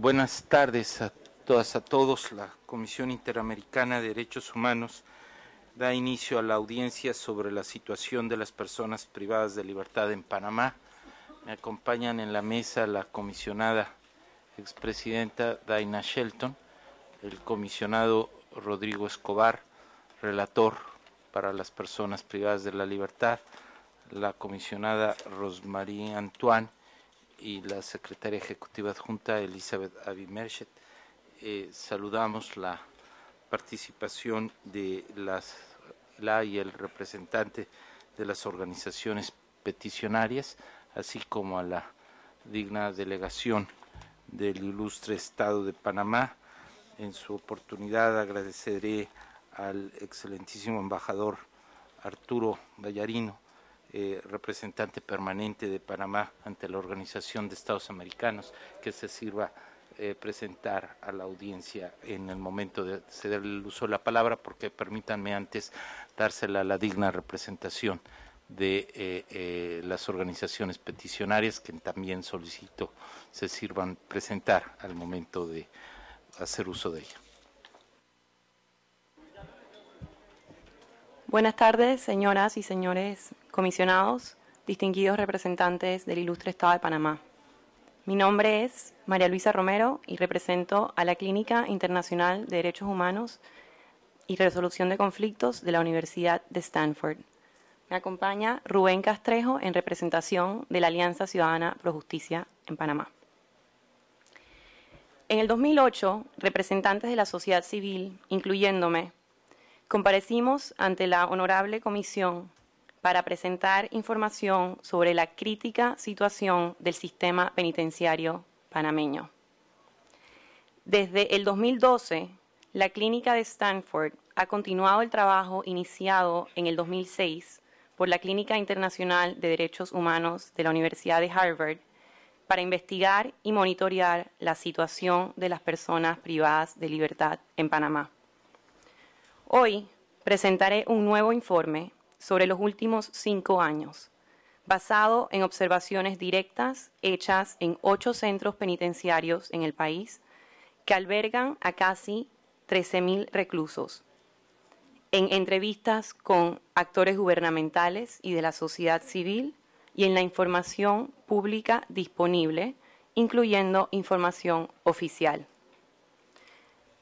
Buenas tardes a todas, a todos. La Comisión Interamericana de Derechos Humanos da inicio a la audiencia sobre la situación de las personas privadas de libertad en Panamá. Me acompañan en la mesa la comisionada expresidenta Daina Shelton, el comisionado Rodrigo Escobar, relator para las personas privadas de la libertad, la comisionada Rosmarie Antoine, y la secretaria ejecutiva adjunta Elizabeth avi Eh, saludamos la participación de las, la y el representante de las organizaciones peticionarias, así como a la digna delegación del ilustre Estado de Panamá. En su oportunidad agradeceré al excelentísimo embajador Arturo Vallarino eh, representante permanente de Panamá ante la Organización de Estados Americanos, que se sirva eh, presentar a la audiencia en el momento de ceder el uso de la palabra, porque permítanme antes dársela a la digna representación de eh, las organizaciones peticionarias que también solicito se sirvan presentar al momento de hacer uso de ella. Buenas tardes, señoras y señores comisionados, distinguidos representantes del ilustre Estado de Panamá. Mi nombre es María Luisa Romero y represento a la Clínica Internacional de Derechos Humanos y Resolución de Conflictos de la Universidad de Stanford. Me acompaña Rubén Castrejo en representación de la Alianza Ciudadana Pro Justicia en Panamá. En el 2008, representantes de la sociedad civil, incluyéndome, comparecimos ante la Honorable Comisión para presentar información sobre la crítica situación del sistema penitenciario panameño. Desde el 2012, la Clínica de Stanford ha continuado el trabajo iniciado en el 2006 por la Clínica Internacional de Derechos Humanos de la Universidad de Harvard para investigar y monitorear la situación de las personas privadas de libertad en Panamá. Hoy presentaré un nuevo informe sobre los últimos cinco años, basado en observaciones directas hechas en ocho centros penitenciarios en el país que albergan a casi 13.000 reclusos. En entrevistas con actores gubernamentales y de la sociedad civil y en la información pública disponible, incluyendo información oficial.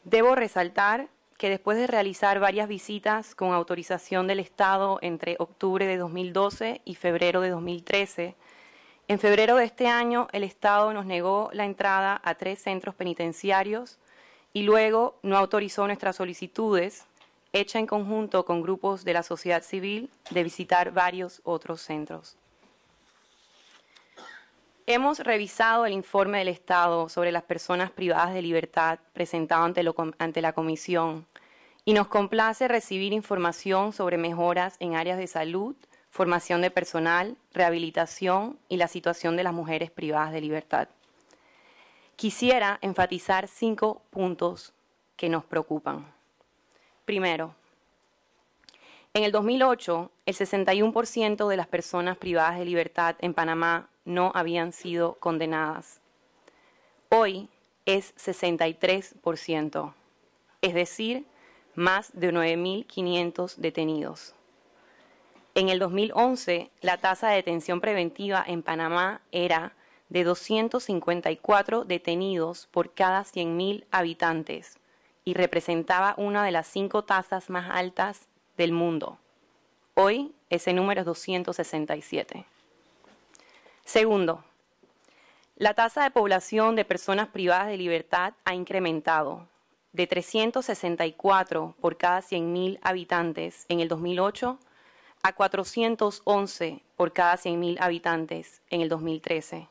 Debo resaltar que después de realizar varias visitas con autorización del Estado entre octubre de 2012 y febrero de 2013, en febrero de este año el Estado nos negó la entrada a tres centros penitenciarios y luego no autorizó nuestras solicitudes, hecha en conjunto con grupos de la sociedad civil, de visitar varios otros centros. Hemos revisado el informe del Estado sobre las personas privadas de libertad presentado ante, la Comisión y nos complace recibir información sobre mejoras en áreas de salud, formación de personal, rehabilitación y la situación de las mujeres privadas de libertad. Quisiera enfatizar cinco puntos que nos preocupan. Primero, en el 2008, el 61% de las personas privadas de libertad en Panamá no habían sido condenadas. Hoy es 63%, es decir, más de 9.500 detenidos. En el 2011, la tasa de detención preventiva en Panamá era de 254 detenidos por cada 100.000 habitantes y representaba una de las cinco tasas más altas del mundo. Hoy ese número es 267. Segundo, la tasa de población de personas privadas de libertad ha incrementado de 364 por cada 100.000 habitantes en el 2008 a 411 por cada 100.000 habitantes en el 2013.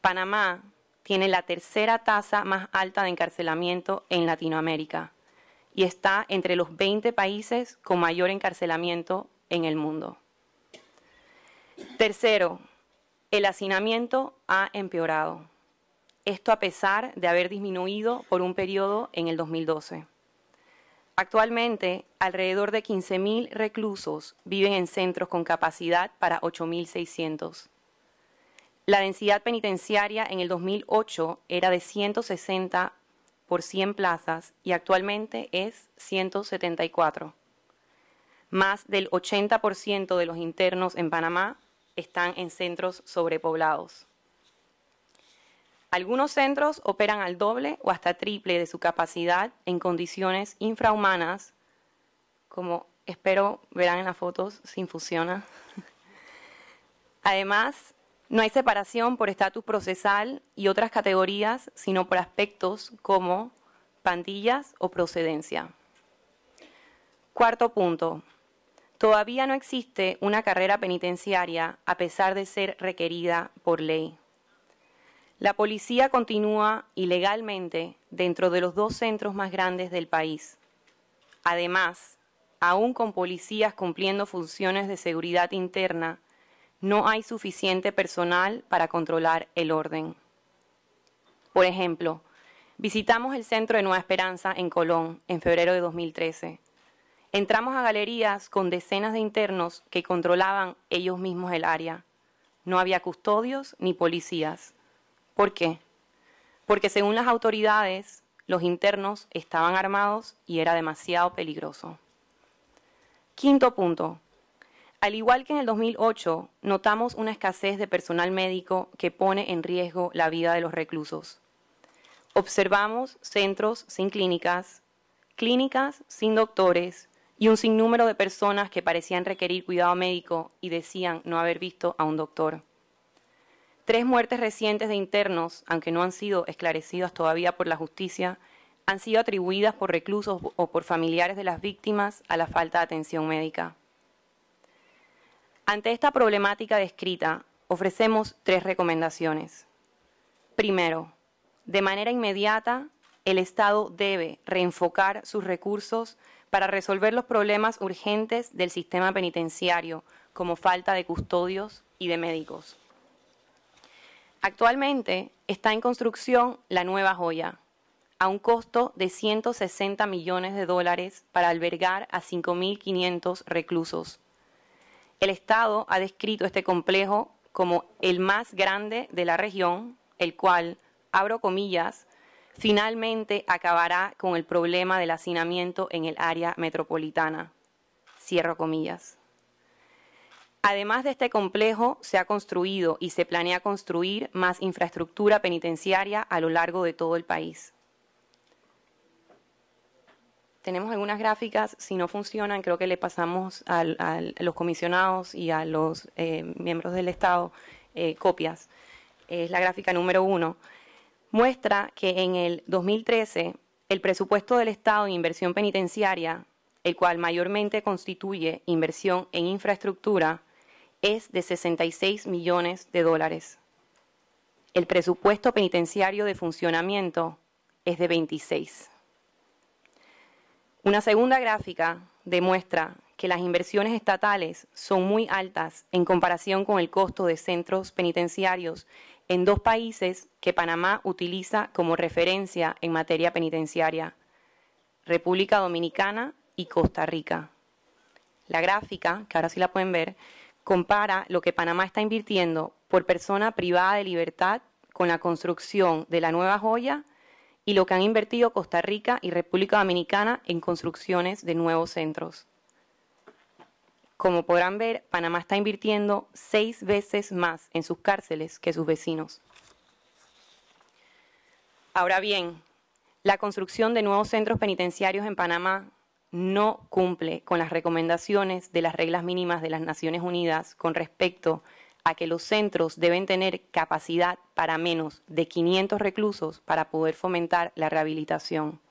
Panamá tiene la tercera tasa más alta de encarcelamiento en Latinoamérica y está entre los 20 países con mayor encarcelamiento en el mundo. Tercero, el hacinamiento ha empeorado. Esto a pesar de haber disminuido por un periodo en el 2012. Actualmente, alrededor de 15.000 reclusos viven en centros con capacidad para 8.600. La densidad penitenciaria en el 2008 era de 160 por 100 plazas y actualmente es 174. Más del 80% de los internos en Panamá están en centros sobrepoblados. Algunos centros operan al doble o hasta triple de su capacidad en condiciones infrahumanas, como espero verán en las fotos sin fusiona. Además, no hay separación por estatus procesal y otras categorías, sino por aspectos como pandillas o procedencia. Cuarto punto, Todavía no existe una carrera penitenciaria a pesar de ser requerida por ley. La policía continúa ilegalmente dentro de los dos centros más grandes del país. Además, aún con policías cumpliendo funciones de seguridad interna, no hay suficiente personal para controlar el orden. Por ejemplo, visitamos el centro de Nueva Esperanza en Colón en febrero de 2013 Entramos a galerías con decenas de internos que controlaban ellos mismos el área. No había custodios ni policías. ¿Por qué? Porque según las autoridades, los internos estaban armados y era demasiado peligroso. Quinto punto. Al igual que en el 2008, notamos una escasez de personal médico que pone en riesgo la vida de los reclusos. Observamos centros sin clínicas, clínicas sin doctores, y un sinnúmero de personas que parecían requerir cuidado médico y decían no haber visto a un doctor. Tres muertes recientes de internos, aunque no han sido esclarecidas todavía por la justicia, han sido atribuidas por reclusos o por familiares de las víctimas a la falta de atención médica. Ante esta problemática descrita, ofrecemos tres recomendaciones. Primero, de manera inmediata, el Estado debe reenfocar sus recursos para resolver los problemas urgentes del sistema penitenciario, como falta de custodios y de médicos. Actualmente está en construcción la nueva joya, a un costo de 160 millones de dólares para albergar a 5.500 reclusos. El Estado ha descrito este complejo como el más grande de la región, el cual, abro comillas, finalmente acabará con el problema del hacinamiento en el área metropolitana. Cierro comillas. Además de este complejo, se ha construido y se planea construir más infraestructura penitenciaria a lo largo de todo el país. Tenemos algunas gráficas, si no funcionan, creo que le pasamos a los comisionados y a los eh, miembros del Estado eh, copias. Es la gráfica número uno muestra que en el 2013 el presupuesto del Estado de inversión penitenciaria, el cual mayormente constituye inversión en infraestructura, es de 66 millones de dólares. El presupuesto penitenciario de funcionamiento es de 26. Una segunda gráfica demuestra que las inversiones estatales son muy altas en comparación con el costo de centros penitenciarios en dos países que Panamá utiliza como referencia en materia penitenciaria, República Dominicana y Costa Rica. La gráfica, que ahora sí la pueden ver, compara lo que Panamá está invirtiendo por persona privada de libertad con la construcción de la nueva joya y lo que han invertido Costa Rica y República Dominicana en construcciones de nuevos centros. Como podrán ver, Panamá está invirtiendo seis veces más en sus cárceles que sus vecinos. Ahora bien, la construcción de nuevos centros penitenciarios en Panamá no cumple con las recomendaciones de las reglas mínimas de las Naciones Unidas con respecto a que los centros deben tener capacidad para menos de 500 reclusos para poder fomentar la rehabilitación.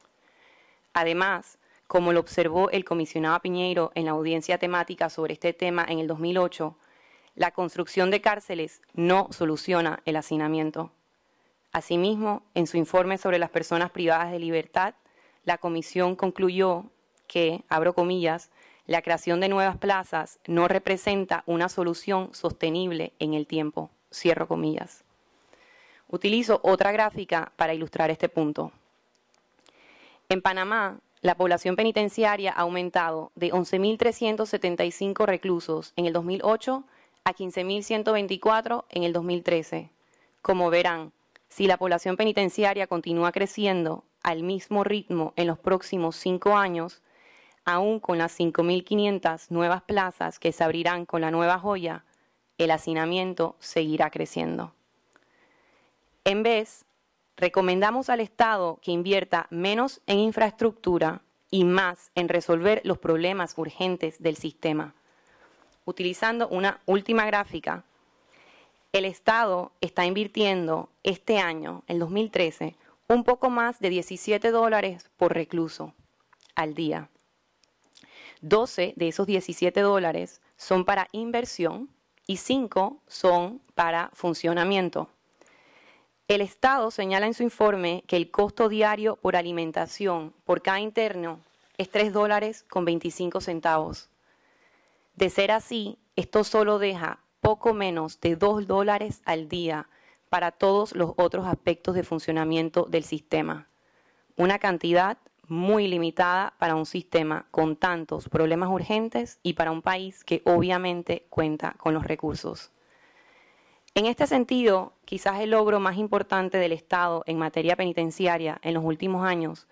Además, como lo observó el comisionado Piñeiro en la audiencia temática sobre este tema en el 2008, la construcción de cárceles no soluciona el hacinamiento. Asimismo, en su informe sobre las personas privadas de libertad, la comisión concluyó que, abro comillas, la creación de nuevas plazas no representa una solución sostenible en el tiempo. Cierro comillas. Utilizo otra gráfica para ilustrar este punto. En Panamá, la población penitenciaria ha aumentado de 11.375 reclusos en el 2008 a 15.124 en el 2013. Como verán, si la población penitenciaria continúa creciendo al mismo ritmo en los próximos cinco años, aún con las 5.500 nuevas plazas que se abrirán con la nueva joya, el hacinamiento seguirá creciendo. En vez Recomendamos al Estado que invierta menos en infraestructura y más en resolver los problemas urgentes del sistema. Utilizando una última gráfica, el Estado está invirtiendo este año, en 2013, un poco más de 17 dólares por recluso al día. 12 de esos 17 dólares son para inversión y 5 son para funcionamiento. El Estado señala en su informe que el costo diario por alimentación por cada interno es 3 dólares con 25 centavos. De ser así, esto solo deja poco menos de 2 dólares al día para todos los otros aspectos de funcionamiento del sistema. Una cantidad muy limitada para un sistema con tantos problemas urgentes y para un país que obviamente cuenta con los recursos. En este sentido, quizás el logro más importante del Estado en materia penitenciaria en los últimos años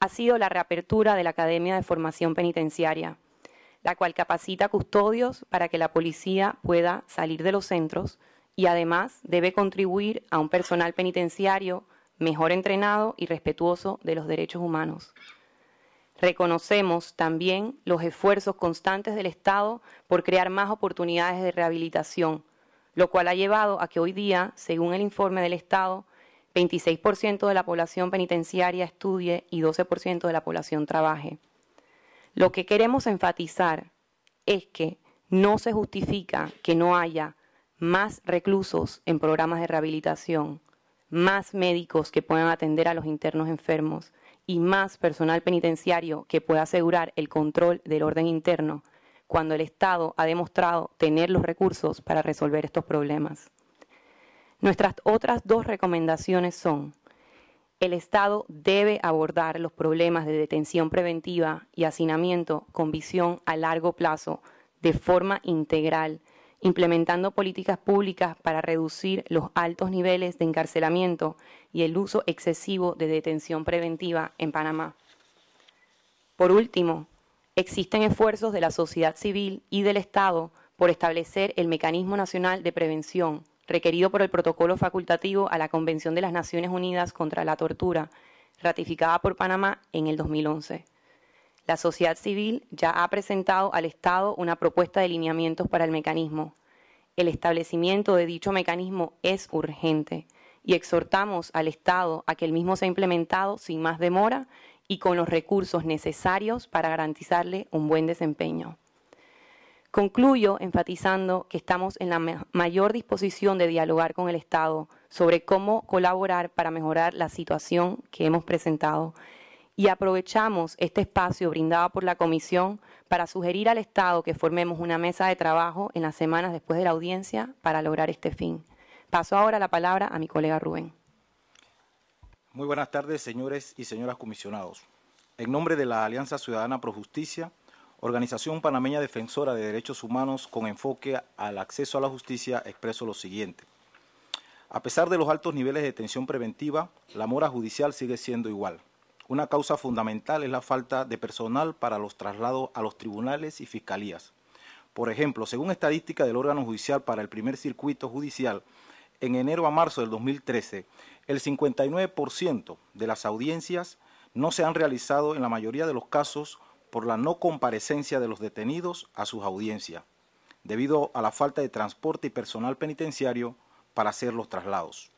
ha sido la reapertura de la Academia de Formación Penitenciaria, la cual capacita custodios para que la policía pueda salir de los centros y además debe contribuir a un personal penitenciario mejor entrenado y respetuoso de los derechos humanos. Reconocemos también los esfuerzos constantes del Estado por crear más oportunidades de rehabilitación lo cual ha llevado a que hoy día, según el informe del Estado, 26% de la población penitenciaria estudie y 12% de la población trabaje. Lo que queremos enfatizar es que no se justifica que no haya más reclusos en programas de rehabilitación, más médicos que puedan atender a los internos enfermos y más personal penitenciario que pueda asegurar el control del orden interno cuando el Estado ha demostrado tener los recursos para resolver estos problemas. Nuestras otras dos recomendaciones son, el Estado debe abordar los problemas de detención preventiva y hacinamiento con visión a largo plazo de forma integral, implementando políticas públicas para reducir los altos niveles de encarcelamiento y el uso excesivo de detención preventiva en Panamá. Por último, existen esfuerzos de la sociedad civil y del Estado por establecer el mecanismo nacional de prevención requerido por el protocolo facultativo a la Convención de las Naciones Unidas contra la Tortura, ratificada por Panamá en el 2011. La sociedad civil ya ha presentado al Estado una propuesta de lineamientos para el mecanismo. El establecimiento de dicho mecanismo es urgente y exhortamos al Estado a que el mismo sea implementado sin más demora y con los recursos necesarios para garantizarle un buen desempeño. Concluyo enfatizando que estamos en la mayor disposición de dialogar con el Estado sobre cómo colaborar para mejorar la situación que hemos presentado y aprovechamos este espacio brindado por la Comisión para sugerir al Estado que formemos una mesa de trabajo en las semanas después de la audiencia para lograr este fin. Paso ahora la palabra a mi colega Rubén. Muy buenas tardes, señores y señoras comisionados. En nombre de la Alianza Ciudadana Projusticia, Justicia, Organización Panameña Defensora de Derechos Humanos con enfoque al acceso a la justicia, expreso lo siguiente. A pesar de los altos niveles de detención preventiva, la mora judicial sigue siendo igual. Una causa fundamental es la falta de personal para los traslados a los tribunales y fiscalías. Por ejemplo, según estadística del órgano judicial para el primer circuito judicial, en enero a marzo del 2013 el 59% de las audiencias no se han realizado en la mayoría de los casos por la no comparecencia de los detenidos a sus audiencias, debido a la falta de transporte y personal penitenciario para hacer los traslados.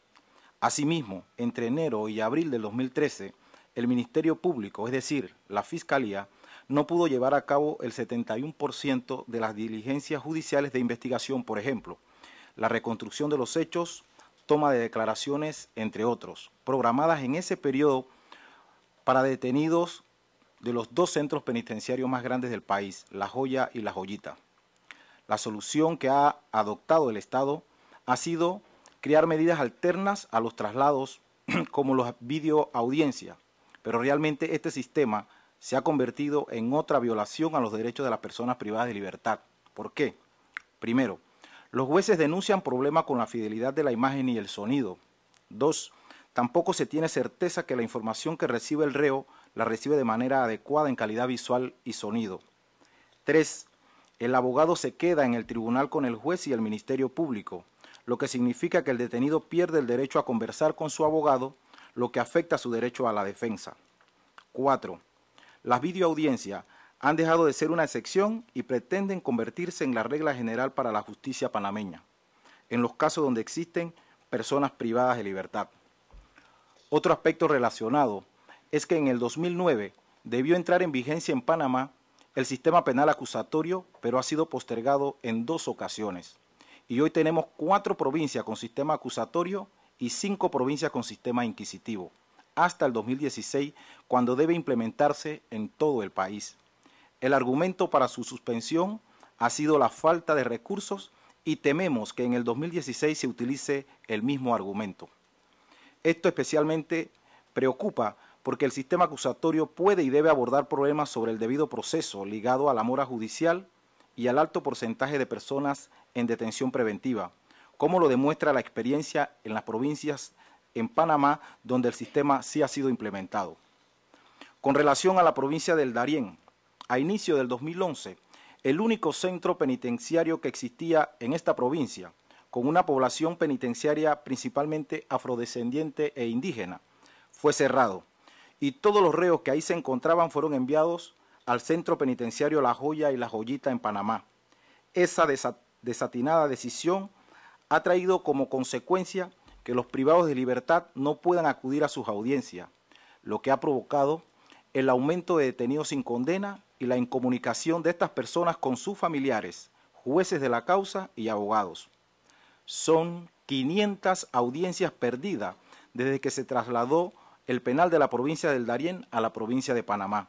Asimismo, entre enero y abril del 2013, el Ministerio Público, es decir, la Fiscalía, no pudo llevar a cabo el 71% de las diligencias judiciales de investigación, por ejemplo, la reconstrucción de los hechos toma de declaraciones, entre otros, programadas en ese periodo para detenidos de los dos centros penitenciarios más grandes del país, La Joya y La Joyita. La solución que ha adoptado el Estado ha sido crear medidas alternas a los traslados como los audiencia, pero realmente este sistema se ha convertido en otra violación a los derechos de las personas privadas de libertad. ¿Por qué? Primero, los jueces denuncian problemas con la fidelidad de la imagen y el sonido. 2. Tampoco se tiene certeza que la información que recibe el reo la recibe de manera adecuada en calidad visual y sonido. 3. El abogado se queda en el tribunal con el juez y el Ministerio Público, lo que significa que el detenido pierde el derecho a conversar con su abogado, lo que afecta su derecho a la defensa. 4. Las videoaudiencias han dejado de ser una excepción y pretenden convertirse en la regla general para la justicia panameña, en los casos donde existen personas privadas de libertad. Otro aspecto relacionado es que en el 2009 debió entrar en vigencia en Panamá el sistema penal acusatorio, pero ha sido postergado en dos ocasiones. Y hoy tenemos cuatro provincias con sistema acusatorio y cinco provincias con sistema inquisitivo, hasta el 2016, cuando debe implementarse en todo el país. El argumento para su suspensión ha sido la falta de recursos y tememos que en el 2016 se utilice el mismo argumento. Esto especialmente preocupa porque el sistema acusatorio puede y debe abordar problemas sobre el debido proceso ligado a la mora judicial y al alto porcentaje de personas en detención preventiva, como lo demuestra la experiencia en las provincias en Panamá donde el sistema sí ha sido implementado. Con relación a la provincia del Darién, a inicio del 2011, el único centro penitenciario que existía en esta provincia, con una población penitenciaria principalmente afrodescendiente e indígena, fue cerrado y todos los reos que ahí se encontraban fueron enviados al centro penitenciario La Joya y La Joyita en Panamá. Esa desatinada decisión ha traído como consecuencia que los privados de libertad no puedan acudir a sus audiencias, lo que ha provocado el aumento de detenidos sin condena y la incomunicación de estas personas con sus familiares, jueces de la causa y abogados. Son 500 audiencias perdidas desde que se trasladó el penal de la provincia del Darién a la provincia de Panamá.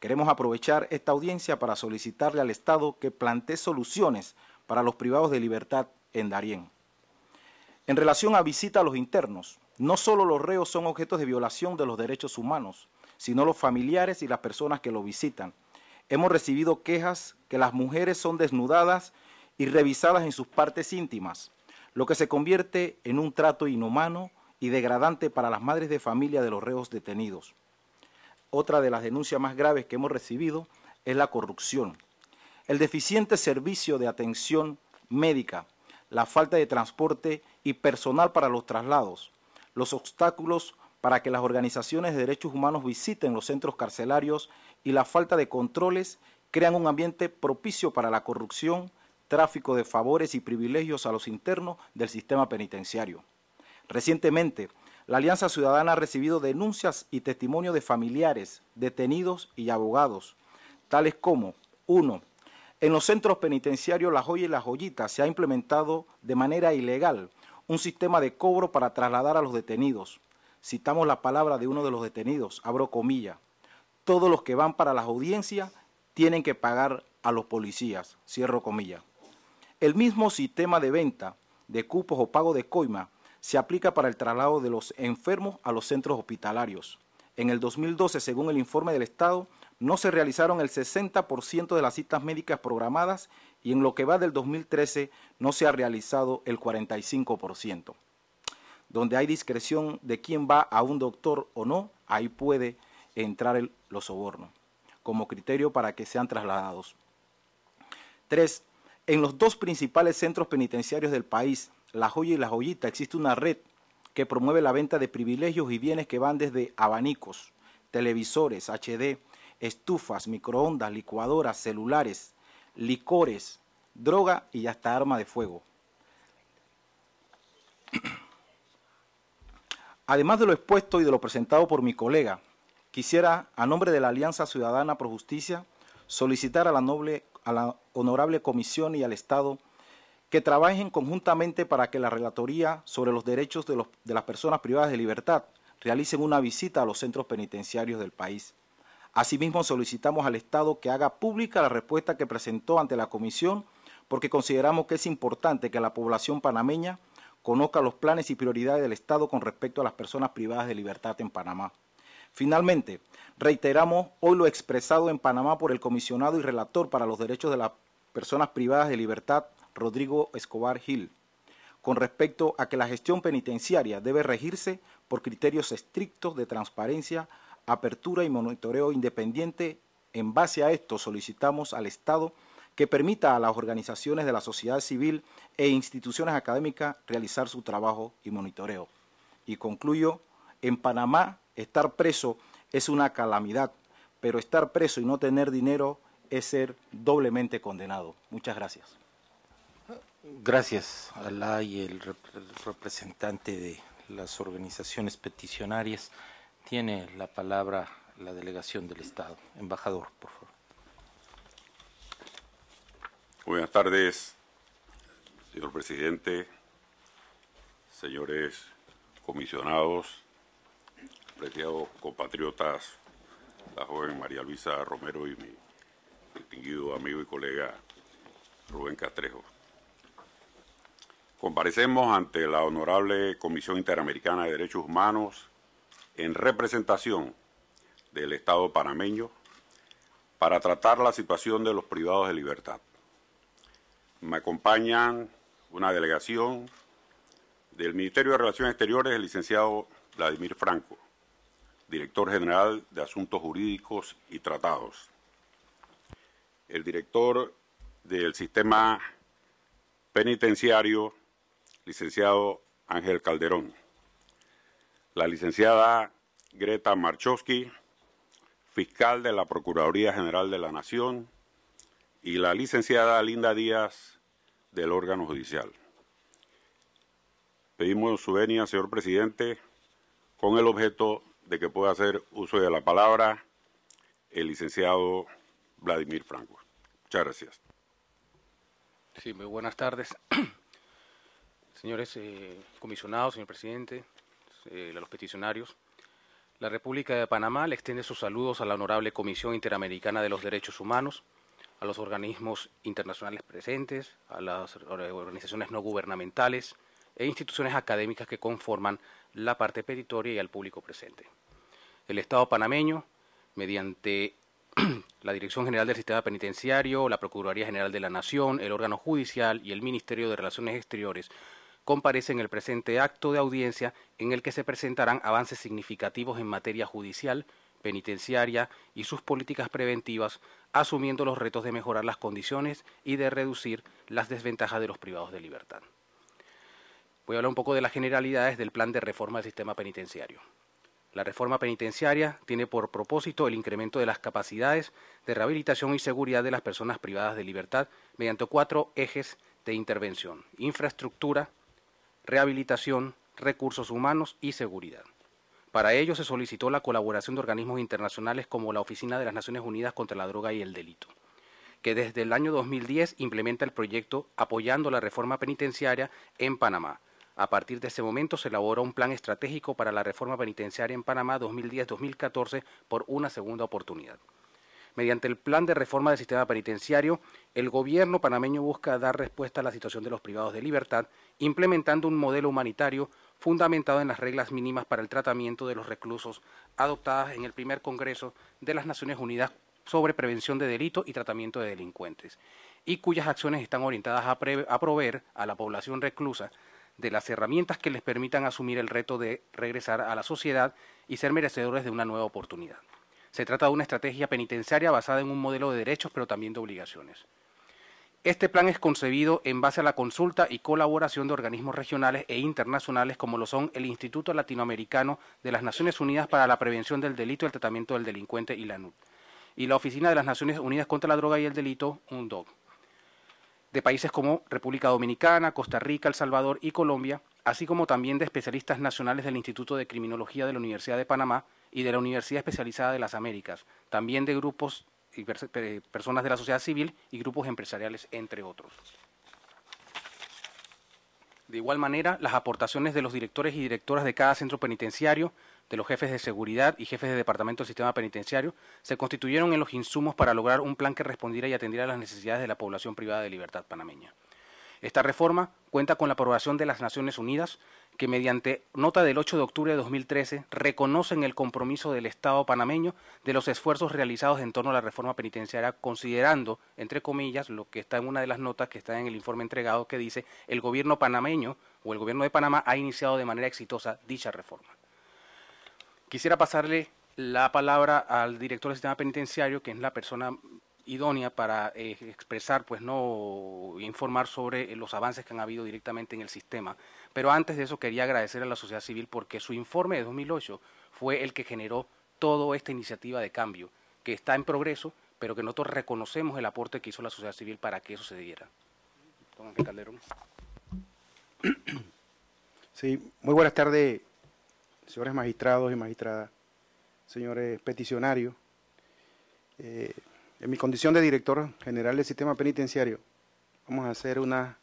Queremos aprovechar esta audiencia para solicitarle al Estado que plantee soluciones para los privados de libertad en Darién. En relación a visita a los internos, no solo los reos son objetos de violación de los derechos humanos, sino los familiares y las personas que lo visitan hemos recibido quejas que las mujeres son desnudadas y revisadas en sus partes íntimas, lo que se convierte en un trato inhumano y degradante para las madres de familia de los reos detenidos. Otra de las denuncias más graves que hemos recibido es la corrupción, el deficiente servicio de atención médica, la falta de transporte y personal para los traslados, los obstáculos para que las organizaciones de derechos humanos visiten los centros carcelarios y la falta de controles crean un ambiente propicio para la corrupción, tráfico de favores y privilegios a los internos del sistema penitenciario. Recientemente, la Alianza Ciudadana ha recibido denuncias y testimonios de familiares, detenidos y abogados, tales como 1. En los centros penitenciarios La Joya y La Joyita se ha implementado de manera ilegal un sistema de cobro para trasladar a los detenidos. Citamos la palabra de uno de los detenidos, abro comilla todos los que van para las audiencias tienen que pagar a los policías, cierro comillas. El mismo sistema de venta de cupos o pago de coima se aplica para el traslado de los enfermos a los centros hospitalarios. En el 2012, según el informe del Estado, no se realizaron el 60% de las citas médicas programadas y en lo que va del 2013 no se ha realizado el 45%. Donde hay discreción de quién va a un doctor o no, ahí puede entrar los sobornos como criterio para que sean trasladados. tres En los dos principales centros penitenciarios del país, La Joya y La Joyita, existe una red que promueve la venta de privilegios y bienes que van desde abanicos, televisores, HD, estufas, microondas, licuadoras, celulares, licores, droga y hasta arma de fuego. Además de lo expuesto y de lo presentado por mi colega, quisiera, a nombre de la Alianza Ciudadana por Justicia, solicitar a la, noble, a la Honorable Comisión y al Estado que trabajen conjuntamente para que la Relatoría sobre los Derechos de, de las Personas Privadas de Libertad realicen una visita a los centros penitenciarios del país. Asimismo, solicitamos al Estado que haga pública la respuesta que presentó ante la Comisión porque consideramos que es importante que la población panameña conozca los planes y prioridades del Estado con respecto a las personas privadas de libertad en Panamá. Finalmente, reiteramos hoy lo expresado en Panamá por el comisionado y relator para los derechos de las personas privadas de libertad, Rodrigo Escobar Gil, con respecto a que la gestión penitenciaria debe regirse por criterios estrictos de transparencia, apertura y monitoreo independiente. En base a esto solicitamos al Estado que permita a las organizaciones de la sociedad civil e instituciones académicas realizar su trabajo y monitoreo. Y concluyo, en Panamá Estar preso es una calamidad, pero estar preso y no tener dinero es ser doblemente condenado. Muchas gracias. Gracias, la y el representante de las organizaciones peticionarias. Tiene la palabra la delegación del Estado. Embajador, por favor. Buenas tardes, señor presidente, señores comisionados, apreciados compatriotas, la joven María Luisa Romero y mi distinguido amigo y colega Rubén Castrejo. Comparecemos ante la Honorable Comisión Interamericana de Derechos Humanos en representación del Estado panameño para tratar la situación de los privados de libertad. Me acompañan una delegación del Ministerio de Relaciones Exteriores, el licenciado Vladimir Franco, director general de Asuntos Jurídicos y Tratados. El director del sistema penitenciario, licenciado Ángel Calderón. La licenciada Greta Marchowski, fiscal de la Procuraduría General de la Nación, y la licenciada Linda Díaz del órgano judicial. Pedimos su venia, señor presidente, con el objeto de que pueda hacer uso de la palabra el licenciado Vladimir Franco. Muchas gracias. Sí, muy buenas tardes. Señores eh, comisionados, señor presidente, a eh, los peticionarios. La República de Panamá le extiende sus saludos a la Honorable Comisión Interamericana de los Derechos Humanos, a los organismos internacionales presentes, a las organizaciones no gubernamentales e instituciones académicas que conforman la parte petitoria y al público presente. El Estado panameño, mediante la Dirección General del Sistema Penitenciario, la Procuraduría General de la Nación, el órgano judicial y el Ministerio de Relaciones Exteriores, comparece en el presente acto de audiencia en el que se presentarán avances significativos en materia judicial, penitenciaria y sus políticas preventivas, asumiendo los retos de mejorar las condiciones y de reducir las desventajas de los privados de libertad voy a hablar un poco de las generalidades del plan de reforma del sistema penitenciario. La reforma penitenciaria tiene por propósito el incremento de las capacidades de rehabilitación y seguridad de las personas privadas de libertad mediante cuatro ejes de intervención, infraestructura, rehabilitación, recursos humanos y seguridad. Para ello se solicitó la colaboración de organismos internacionales como la Oficina de las Naciones Unidas contra la Droga y el Delito, que desde el año 2010 implementa el proyecto apoyando la reforma penitenciaria en Panamá, a partir de ese momento se elaboró un plan estratégico para la reforma penitenciaria en Panamá 2010-2014 por una segunda oportunidad. Mediante el plan de reforma del sistema penitenciario, el gobierno panameño busca dar respuesta a la situación de los privados de libertad, implementando un modelo humanitario fundamentado en las reglas mínimas para el tratamiento de los reclusos adoptadas en el primer Congreso de las Naciones Unidas sobre Prevención de Delitos y Tratamiento de Delincuentes, y cuyas acciones están orientadas a, a proveer a la población reclusa de las herramientas que les permitan asumir el reto de regresar a la sociedad y ser merecedores de una nueva oportunidad. Se trata de una estrategia penitenciaria basada en un modelo de derechos, pero también de obligaciones. Este plan es concebido en base a la consulta y colaboración de organismos regionales e internacionales como lo son el Instituto Latinoamericano de las Naciones Unidas para la Prevención del Delito y el Tratamiento del Delincuente y la NUD y la Oficina de las Naciones Unidas contra la Droga y el Delito, UNDOC de países como República Dominicana, Costa Rica, El Salvador y Colombia, así como también de especialistas nacionales del Instituto de Criminología de la Universidad de Panamá y de la Universidad Especializada de las Américas, también de grupos y personas de la sociedad civil y grupos empresariales, entre otros. De igual manera, las aportaciones de los directores y directoras de cada centro penitenciario de los jefes de seguridad y jefes de departamento del sistema penitenciario se constituyeron en los insumos para lograr un plan que respondiera y atendiera a las necesidades de la población privada de libertad panameña. Esta reforma cuenta con la aprobación de las Naciones Unidas, que mediante nota del 8 de octubre de 2013 reconocen el compromiso del Estado panameño de los esfuerzos realizados en torno a la reforma penitenciaria, considerando, entre comillas, lo que está en una de las notas que está en el informe entregado que dice el gobierno panameño o el gobierno de Panamá ha iniciado de manera exitosa dicha reforma. Quisiera pasarle la palabra al director del sistema penitenciario, que es la persona idónea para eh, expresar, pues no informar sobre eh, los avances que han habido directamente en el sistema. Pero antes de eso quería agradecer a la sociedad civil porque su informe de 2008 fue el que generó toda esta iniciativa de cambio, que está en progreso, pero que nosotros reconocemos el aporte que hizo la sociedad civil para que eso se diera. Don Calderón. Sí, muy buenas tardes, señores magistrados y magistradas, señores peticionarios, eh, en mi condición de director general del sistema penitenciario, vamos a hacer unas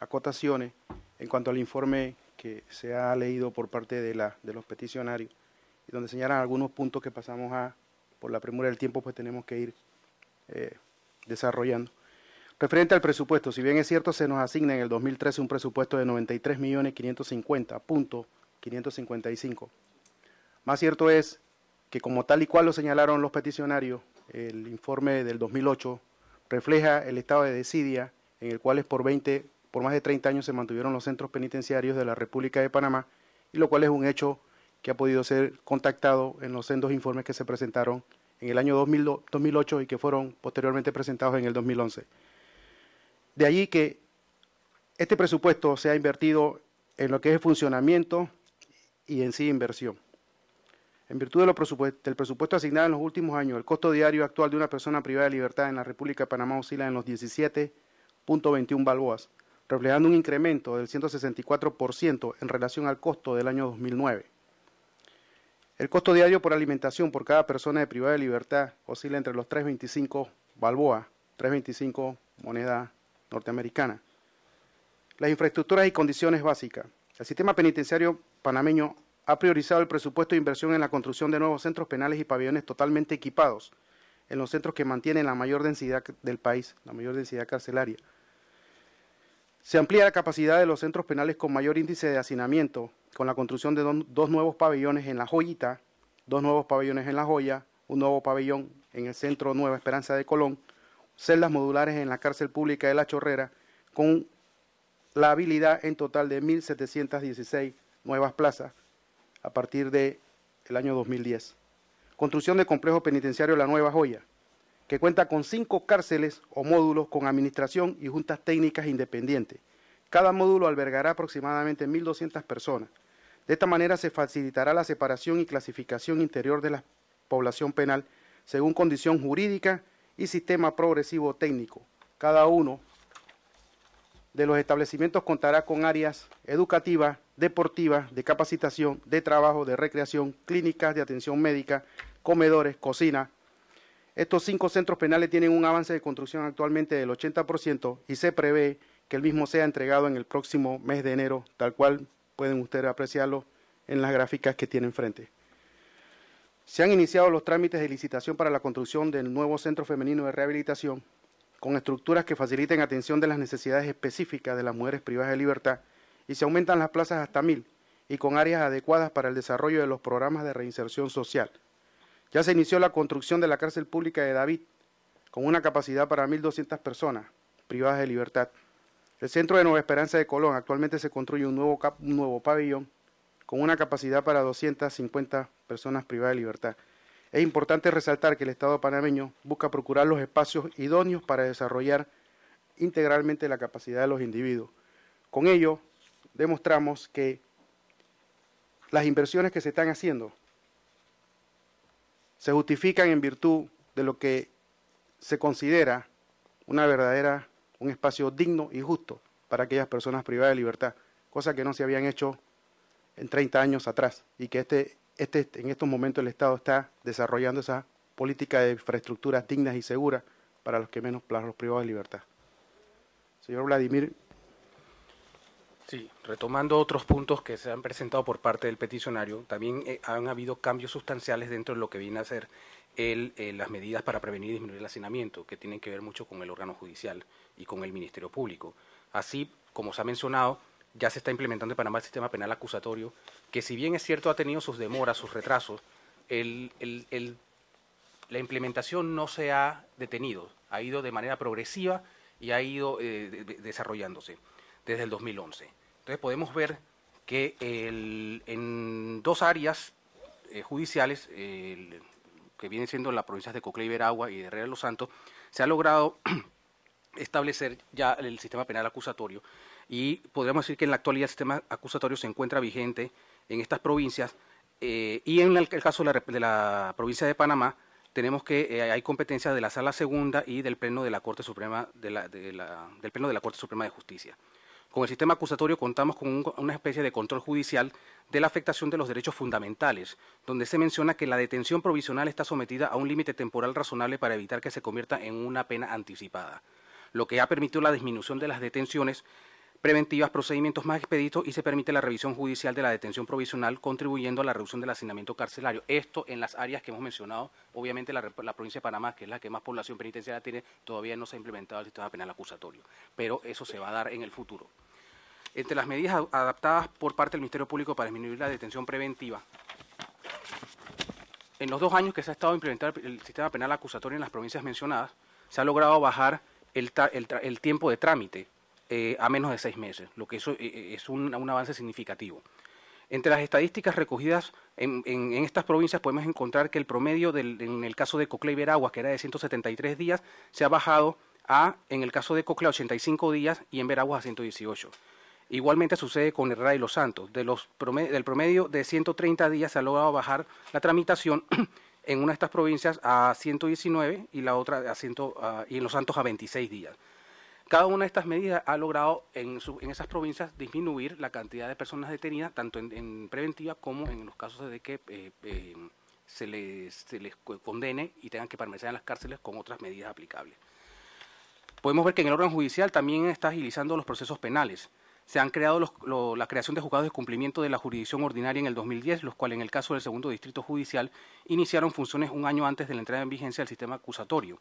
acotaciones en cuanto al informe que se ha leído por parte de, la, de los peticionarios, y donde señalan algunos puntos que pasamos a, por la premura del tiempo, pues tenemos que ir eh, desarrollando. Referente al presupuesto, si bien es cierto, se nos asigna en el 2013 un presupuesto de 93.550.000 555. Más cierto es que como tal y cual lo señalaron los peticionarios, el informe del 2008 refleja el estado de desidia en el cual por 20, por más de 30 años se mantuvieron los centros penitenciarios de la República de Panamá y lo cual es un hecho que ha podido ser contactado en los sendos informes que se presentaron en el año 2008 y que fueron posteriormente presentados en el 2011. De allí que este presupuesto se ha invertido en lo que es el funcionamiento y en sí inversión. En virtud del presupuesto asignado en los últimos años, el costo diario actual de una persona privada de libertad en la República de Panamá oscila en los 17.21 balboas, reflejando un incremento del 164% en relación al costo del año 2009. El costo diario por alimentación por cada persona de privada de libertad oscila entre los 3.25 balboa, 3.25 moneda norteamericana. Las infraestructuras y condiciones básicas. El sistema penitenciario panameño ha priorizado el presupuesto de inversión en la construcción de nuevos centros penales y pabellones totalmente equipados en los centros que mantienen la mayor densidad del país, la mayor densidad carcelaria. Se amplía la capacidad de los centros penales con mayor índice de hacinamiento, con la construcción de dos nuevos pabellones en La Joyita, dos nuevos pabellones en La Joya, un nuevo pabellón en el Centro Nueva Esperanza de Colón, celdas modulares en la cárcel pública de La Chorrera, con la habilidad en total de 1.716 nuevas plazas a partir del el año 2010. Construcción del complejo penitenciario La Nueva Joya, que cuenta con cinco cárceles o módulos con administración y juntas técnicas independientes. Cada módulo albergará aproximadamente 1.200 personas. De esta manera se facilitará la separación y clasificación interior de la población penal según condición jurídica y sistema progresivo técnico, cada uno de los establecimientos contará con áreas educativas, deportivas, de capacitación, de trabajo, de recreación, clínicas de atención médica, comedores, cocina. Estos cinco centros penales tienen un avance de construcción actualmente del 80% y se prevé que el mismo sea entregado en el próximo mes de enero, tal cual pueden ustedes apreciarlo en las gráficas que tienen frente. Se han iniciado los trámites de licitación para la construcción del nuevo centro femenino de rehabilitación con estructuras que faciliten atención de las necesidades específicas de las mujeres privadas de libertad y se aumentan las plazas hasta mil y con áreas adecuadas para el desarrollo de los programas de reinserción social. Ya se inició la construcción de la cárcel pública de David, con una capacidad para 1.200 personas privadas de libertad. El centro de Nueva Esperanza de Colón actualmente se construye un nuevo, nuevo pabellón con una capacidad para 250 personas privadas de libertad. Es importante resaltar que el Estado panameño busca procurar los espacios idóneos para desarrollar integralmente la capacidad de los individuos. Con ello, demostramos que las inversiones que se están haciendo se justifican en virtud de lo que se considera una verdadera, un espacio digno y justo para aquellas personas privadas de libertad, cosa que no se habían hecho en 30 años atrás y que este este, en estos momentos el Estado está desarrollando esa política de infraestructuras dignas y seguras para los que menos, plazos los privados de libertad. Señor Vladimir. Sí, retomando otros puntos que se han presentado por parte del peticionario, también eh, han habido cambios sustanciales dentro de lo que viene a ser eh, las medidas para prevenir y disminuir el hacinamiento, que tienen que ver mucho con el órgano judicial y con el Ministerio Público. Así, como se ha mencionado, ya se está implementando en Panamá el sistema penal acusatorio que si bien es cierto ha tenido sus demoras, sus retrasos, el, la implementación no se ha detenido, ha ido de manera progresiva y ha ido eh, desarrollándose desde el 2011. Entonces podemos ver que en dos áreas eh, judiciales, que vienen siendo las provincias de Cocle y Veragua y de Herrera de los Santos, se ha logrado establecer ya el sistema penal acusatorio y podríamos decir que en la actualidad el sistema acusatorio se encuentra vigente en estas provincias. Eh, y en el, caso de la, provincia de Panamá, tenemos que eh, hay competencia de la Sala Segunda y del Pleno de la Corte Suprema de la, del Pleno de la Corte Suprema de Justicia. Con el sistema acusatorio contamos con una especie de control judicial de la afectación de los derechos fundamentales, donde se menciona que la detención provisional está sometida a un límite temporal razonable para evitar que se convierta en una pena anticipada, lo que ha permitido la disminución de las detenciones preventivas, procedimientos más expeditos y se permite la revisión judicial de la detención provisional, contribuyendo a la reducción del hacinamiento carcelario. Esto en las áreas que hemos mencionado, obviamente la, provincia de Panamá, que es la que más población penitenciaria tiene, todavía no se ha implementado el sistema penal acusatorio, pero eso se va a dar en el futuro. Entre las medidas adaptadas por parte del Ministerio Público para disminuir la detención preventiva, en los dos años que se ha estado implementando el sistema penal acusatorio en las provincias mencionadas, se ha logrado bajar el tiempo de trámite eh, a menos de seis meses, lo que eso eh, eh, es un, avance significativo. Entre las estadísticas recogidas en, estas provincias podemos encontrar que el promedio, en el caso de Cocle y Veraguas, que era de 173 días, se ha bajado a, en el caso de Cocle, 85 días y en Veraguas a 118. Igualmente sucede con Herrera y Los Santos. del promedio de 130 días se ha logrado bajar la tramitación en una de estas provincias a 119 y la otra a 100, y en Los Santos a 26 días. Cada una de estas medidas ha logrado en, esas provincias disminuir la cantidad de personas detenidas, tanto en, preventiva como en los casos de que eh, eh, se, les, condene y tengan que permanecer en las cárceles con otras medidas aplicables. Podemos ver que en el órgano judicial también está agilizando los procesos penales. Se han creado la creación de juzgados de cumplimiento de la jurisdicción ordinaria en el 2010, los cuales en el caso del segundo distrito judicial iniciaron funciones un año antes de la entrada en vigencia del sistema acusatorio.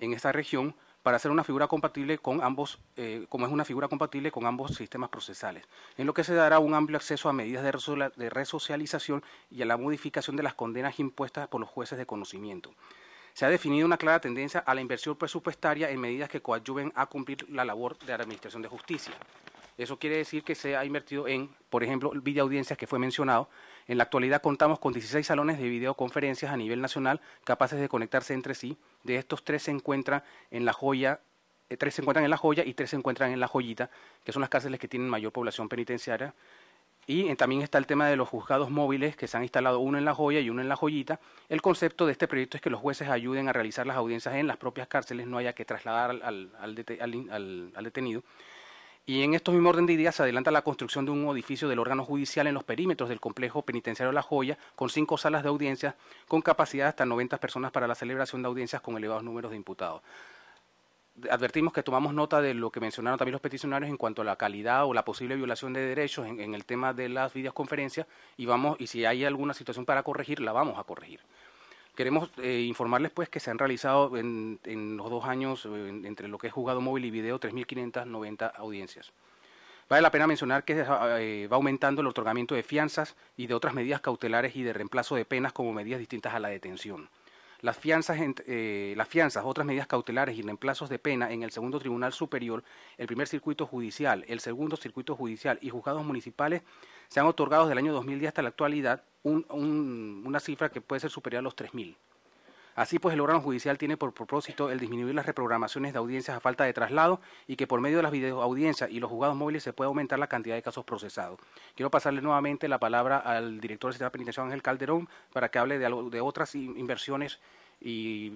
En esta región, para hacer una figura compatible con ambos, eh, como es una figura compatible con ambos sistemas procesales, en lo que se dará un amplio acceso a medidas de resocialización y a la modificación de las condenas impuestas por los jueces de conocimiento. Se ha definido una clara tendencia a la inversión presupuestaria en medidas que coadyuven a cumplir la labor de la Administración de Justicia. Eso quiere decir que se ha invertido en, por ejemplo, el audiencias que fue mencionado, en la actualidad contamos con 16 salones de videoconferencias a nivel nacional capaces de conectarse entre sí. De estos, tres se encuentran en la joya eh, tres se encuentran en La Joya y tres se encuentran en La Joyita, que son las cárceles que tienen mayor población penitenciaria. Y eh, también está el tema de los juzgados móviles, que se han instalado uno en La Joya y uno en La Joyita. El concepto de este proyecto es que los jueces ayuden a realizar las audiencias en las propias cárceles, no haya que trasladar al detenido. Y en estos mismos orden de ideas se adelanta la construcción de un edificio del órgano judicial en los perímetros del complejo penitenciario La Joya, con cinco salas de audiencia, con capacidad hasta 90 personas para la celebración de audiencias con elevados números de imputados. Advertimos que tomamos nota de lo que mencionaron también los peticionarios en cuanto a la calidad o la posible violación de derechos en, en el tema de las videoconferencias y vamos y si hay alguna situación para corregir la vamos a corregir. Queremos eh, informarles pues que se han realizado en, los dos años eh, entre lo que es jugado móvil y video 3.590 audiencias. Vale la pena mencionar que eh, va aumentando el otorgamiento de fianzas y de otras medidas cautelares y de reemplazo de penas como medidas distintas a la detención. Las fianzas, las fianzas, otras medidas cautelares y reemplazos de pena en el segundo tribunal superior, el primer circuito judicial, el segundo circuito judicial y juzgados municipales se han otorgado desde el año 2010 hasta la actualidad una cifra que puede ser superior a los 3.000. Así pues, el órgano judicial tiene por propósito el disminuir las reprogramaciones de audiencias a falta de traslado y que por medio de las videoaudiencias y los juzgados móviles se pueda aumentar la cantidad de casos procesados. Quiero pasarle nuevamente la palabra al director del sistema penitenciario Ángel Calderón para que hable de, otras inversiones y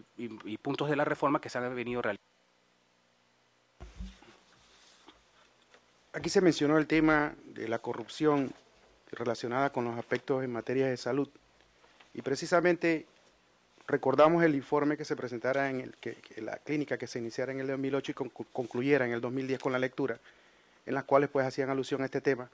puntos de la reforma que se han venido realizando. Aquí se mencionó el tema de la corrupción relacionada con los aspectos en materia de salud. Y precisamente recordamos el informe que se presentara en el, que, la clínica que se iniciara en el 2008 y concluyera en el 2010 con la lectura, en las cuales pues hacían alusión a este tema,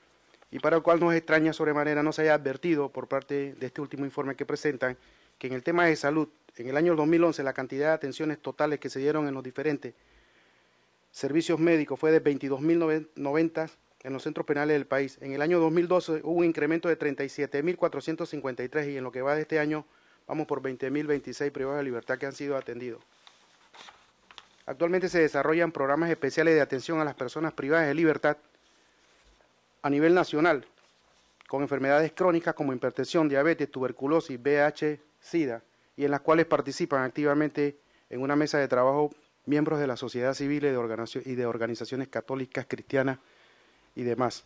y para el cual nos extraña sobremanera no se haya advertido por parte de este último informe que presentan que en el tema de salud, en el año 2011 la cantidad de atenciones totales que se dieron en los diferentes servicios médicos fue de 22.090 en los centros penales del país. En el año 2012 hubo un incremento de 37.453 y en lo que va de este año vamos por 20.026 privados de libertad que han sido atendidos. Actualmente se desarrollan programas especiales de atención a las personas privadas de libertad a nivel nacional con enfermedades crónicas como hipertensión, diabetes, tuberculosis, VIH, SIDA y en las cuales participan activamente en una mesa de trabajo miembros de la sociedad civil y de organizaciones católicas, cristianas, y demás.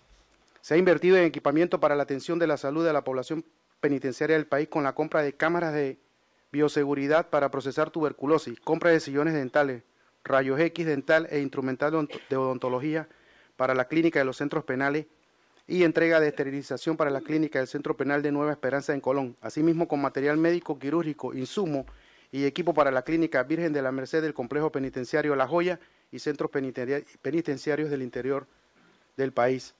Se ha invertido en equipamiento para la atención de la salud de la población penitenciaria del país con la compra de cámaras de bioseguridad para procesar tuberculosis, compra de sillones dentales, rayos X dental e instrumental de odontología para la clínica de los centros penales y entrega de esterilización para la clínica del Centro Penal de Nueva Esperanza en Colón, asimismo con material médico, quirúrgico, insumo y equipo para la clínica Virgen de la Merced del Complejo Penitenciario La Joya y centros penitenciarios del interior del país.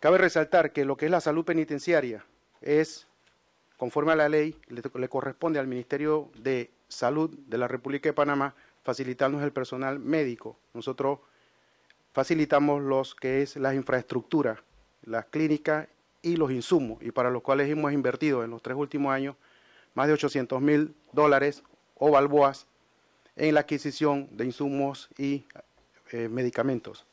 Cabe resaltar que lo que es la salud penitenciaria es, conforme a la ley, le, corresponde al Ministerio de Salud de la República de Panamá facilitarnos el personal médico. Nosotros facilitamos los que es la infraestructura, las clínicas y los insumos, y para los cuales hemos invertido en los tres últimos años más de 800 mil dólares o balboas en la adquisición de insumos y eh, medicamentos.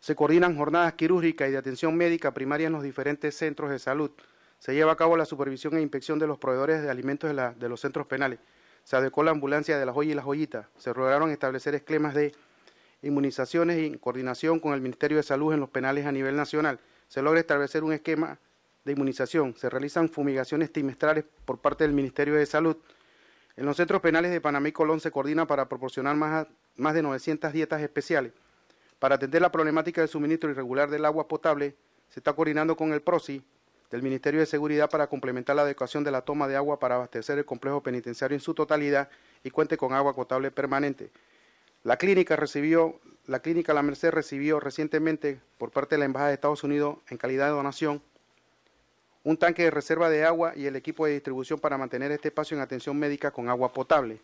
Se coordinan jornadas quirúrgicas y de atención médica primaria en los diferentes centros de salud. Se lleva a cabo la supervisión e inspección de los proveedores de alimentos de, los centros penales. Se adecuó la ambulancia de la joya y la joyita. Se lograron establecer esquemas de inmunizaciones en coordinación con el Ministerio de Salud en los penales a nivel nacional. Se logra establecer un esquema de inmunización. Se realizan fumigaciones trimestrales por parte del Ministerio de Salud. En los centros penales de Panamá y Colón se coordina para proporcionar más, más de 900 dietas especiales. Para atender la problemática del suministro irregular del agua potable, se está coordinando con el PROSI del Ministerio de Seguridad para complementar la adecuación de la toma de agua para abastecer el complejo penitenciario en su totalidad y cuente con agua potable permanente. La clínica la clínica La Merced recibió recientemente por parte de la Embajada de Estados Unidos en calidad de donación un tanque de reserva de agua y el equipo de distribución para mantener este espacio en atención médica con agua potable.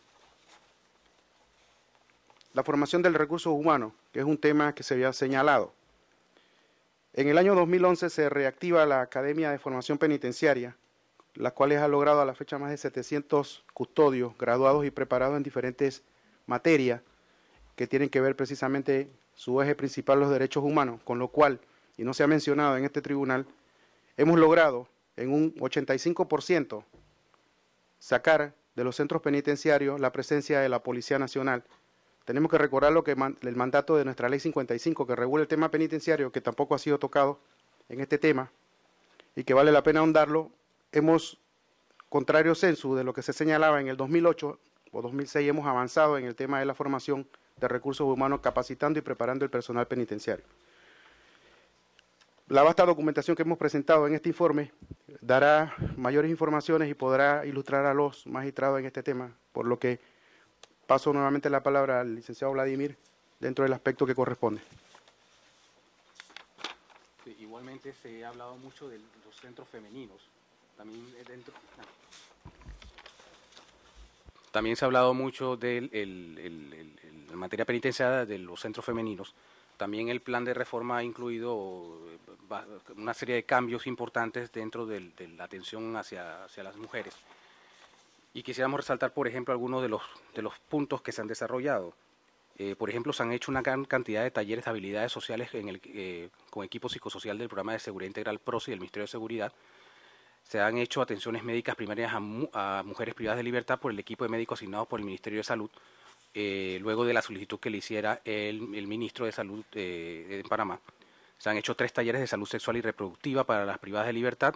La formación del recurso humano, que es un tema que se había señalado. En el año 2011 se reactiva la Academia de Formación Penitenciaria, la cual ha logrado a la fecha más de 700 custodios graduados y preparados en diferentes materias que tienen que ver precisamente su eje principal los derechos humanos, con lo cual, y no se ha mencionado en este tribunal, hemos logrado en un 85% sacar de los centros penitenciarios la presencia de la Policía Nacional tenemos que recordar lo que el mandato de nuestra ley 55 que regula el tema penitenciario, que tampoco ha sido tocado en este tema y que vale la pena ahondarlo. Hemos, contrario censo de lo que se señalaba en el 2008 o 2006, hemos avanzado en el tema de la formación de recursos humanos, capacitando y preparando el personal penitenciario. La vasta documentación que hemos presentado en este informe dará mayores informaciones y podrá ilustrar a los magistrados en este tema, por lo que paso nuevamente la palabra al licenciado Vladimir dentro del aspecto que corresponde. igualmente se ha hablado mucho de los centros femeninos. También, ah. se ha hablado mucho de la materia penitenciada de los centros femeninos. También el plan de reforma ha incluido eh, una serie de cambios importantes dentro de, la atención hacia las mujeres. Y quisiéramos resaltar, por ejemplo, algunos de los, puntos que se han desarrollado. Eh, por ejemplo, se han hecho una gran cantidad de talleres de habilidades sociales eh, con equipo psicosocial del programa de seguridad integral PROSI del Ministerio de Seguridad. Se han hecho atenciones médicas primarias a, mujeres privadas de libertad por el equipo de médicos asignados por el Ministerio de Salud, eh, luego de la solicitud que le hiciera el, el ministro de Salud de Panamá. Se han hecho tres talleres de salud sexual y reproductiva para las privadas de libertad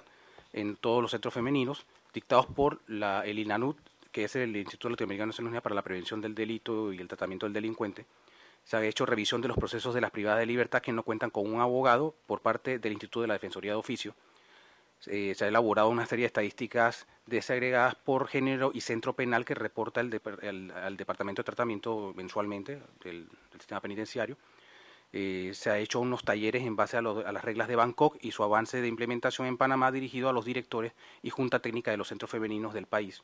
en todos los centros femeninos dictados por el INANUT, que es el Instituto Latinoamericano de Naciones para la Prevención del Delito y el Tratamiento del Delincuente, se ha hecho revisión de los procesos de las privadas de libertad que no cuentan con un abogado por parte del Instituto de la Defensoría de Oficio. se ha elaborado una serie de estadísticas desagregadas por género y centro penal que reporta el al Departamento de Tratamiento mensualmente, del sistema penitenciario eh, se ha hecho unos talleres en base a, las reglas de Bangkok y su avance de implementación en Panamá dirigido a los directores y junta técnica de los centros femeninos del país,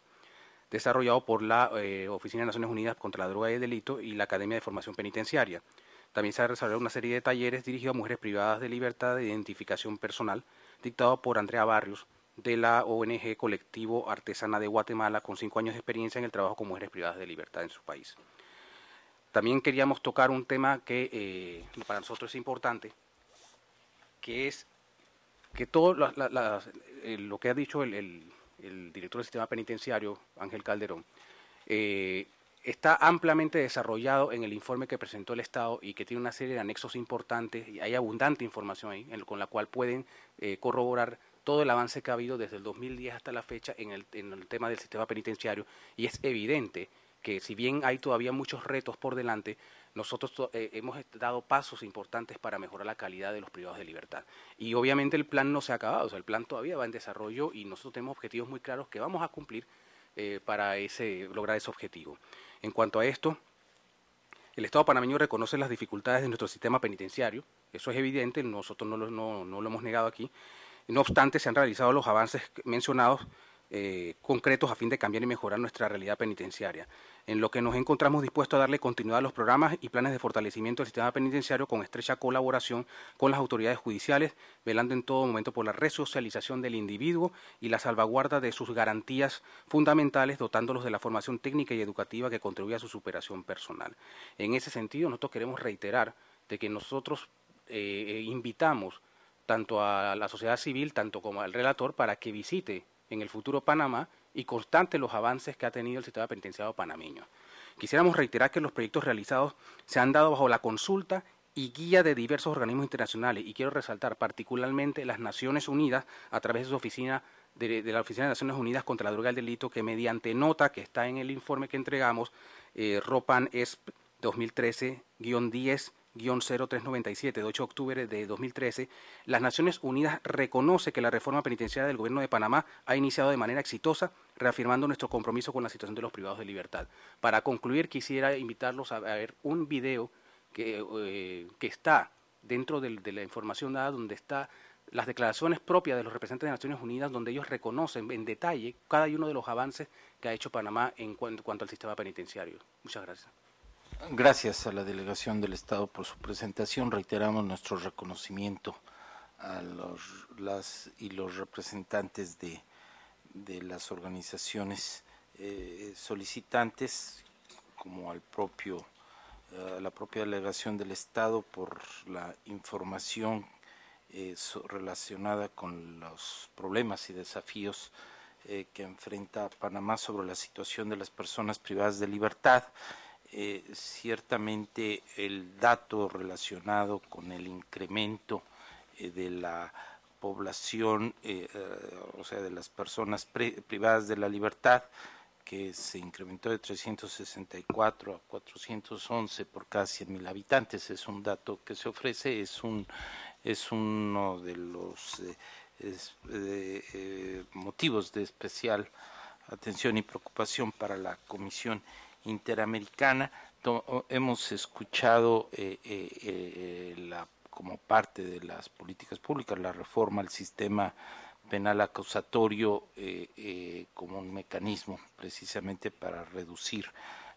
desarrollado por la eh, Oficina de Naciones Unidas contra la Droga y el Delito y la Academia de Formación Penitenciaria. También se ha desarrollado una serie de talleres dirigidos a mujeres privadas de libertad de identificación personal, dictado por Andrea Barrios, de la ONG Colectivo Artesana de Guatemala, con cinco años de experiencia en el trabajo con mujeres privadas de libertad en su país. También queríamos tocar un tema que eh, para nosotros es importante, que es que todo eh, lo que ha dicho el, director del sistema penitenciario, Ángel Calderón, eh, está ampliamente desarrollado en el informe que presentó el Estado y que tiene una serie de anexos importantes y hay abundante información ahí con la cual pueden corroborar todo el avance que ha habido desde el 2010 hasta la fecha en el, en el tema del sistema penitenciario y es evidente que si bien hay todavía muchos retos por delante, nosotros eh, hemos dado pasos importantes para mejorar la calidad de los privados de libertad. Y obviamente el plan no se ha acabado, o sea, el plan todavía va en desarrollo y nosotros tenemos objetivos muy claros que vamos a cumplir eh, para ese, lograr ese objetivo. En cuanto a esto, el Estado panameño reconoce las dificultades de nuestro sistema penitenciario, eso es evidente, nosotros no lo, hemos negado aquí. No obstante, se han realizado los avances mencionados eh, concretos a fin de cambiar y mejorar nuestra realidad penitenciaria en lo que nos encontramos dispuestos a darle continuidad a los programas y planes de fortalecimiento del sistema penitenciario con estrecha colaboración con las autoridades judiciales, velando en todo momento por la resocialización del individuo y la salvaguarda de sus garantías fundamentales, dotándolos de la formación técnica y educativa que contribuye a su superación personal. En ese sentido, nosotros queremos reiterar de que nosotros eh, eh, invitamos tanto a la sociedad civil, tanto como al relator, para que visite en el futuro Panamá y constantes los avances que ha tenido el sistema penitenciario panameño. Quisiéramos reiterar que los proyectos realizados se han dado bajo la consulta y guía de diversos organismos internacionales y quiero resaltar particularmente las Naciones Unidas a través de su oficina de, la Oficina de Naciones Unidas contra la Droga y el Delito que mediante nota que está en el informe que entregamos eh, ROPAN ESP 2013-10 0397 de 8 de octubre de 2013, las Naciones Unidas reconoce que la reforma penitenciaria del gobierno de Panamá ha iniciado de manera exitosa reafirmando nuestro compromiso con la situación de los privados de libertad. Para concluir, quisiera invitarlos a, ver un video que, eh, está dentro de, la información dada, donde está las declaraciones propias de los representantes de Naciones Unidas, donde ellos reconocen en detalle cada uno de los avances que ha hecho Panamá en cuanto, cuanto al sistema penitenciario. Muchas gracias. Gracias a la delegación del Estado por su presentación. Reiteramos nuestro reconocimiento a los, las y los representantes de de las organizaciones eh, solicitantes como al propio eh, la propia delegación del Estado por la información eh, relacionada con los problemas y desafíos que enfrenta Panamá sobre la situación de las personas privadas de libertad. ciertamente el dato relacionado con el incremento de la población, eh, eh, o sea, de las personas privadas de la libertad, que se incrementó de 364 a 411 por cada 100.000 habitantes. Es un dato que se ofrece, es, un, es uno de los eh, motivos de especial atención y preocupación para la Comisión Interamericana. hemos escuchado la como parte de las políticas públicas, la reforma al sistema penal acusatorio eh, eh, como un mecanismo precisamente para reducir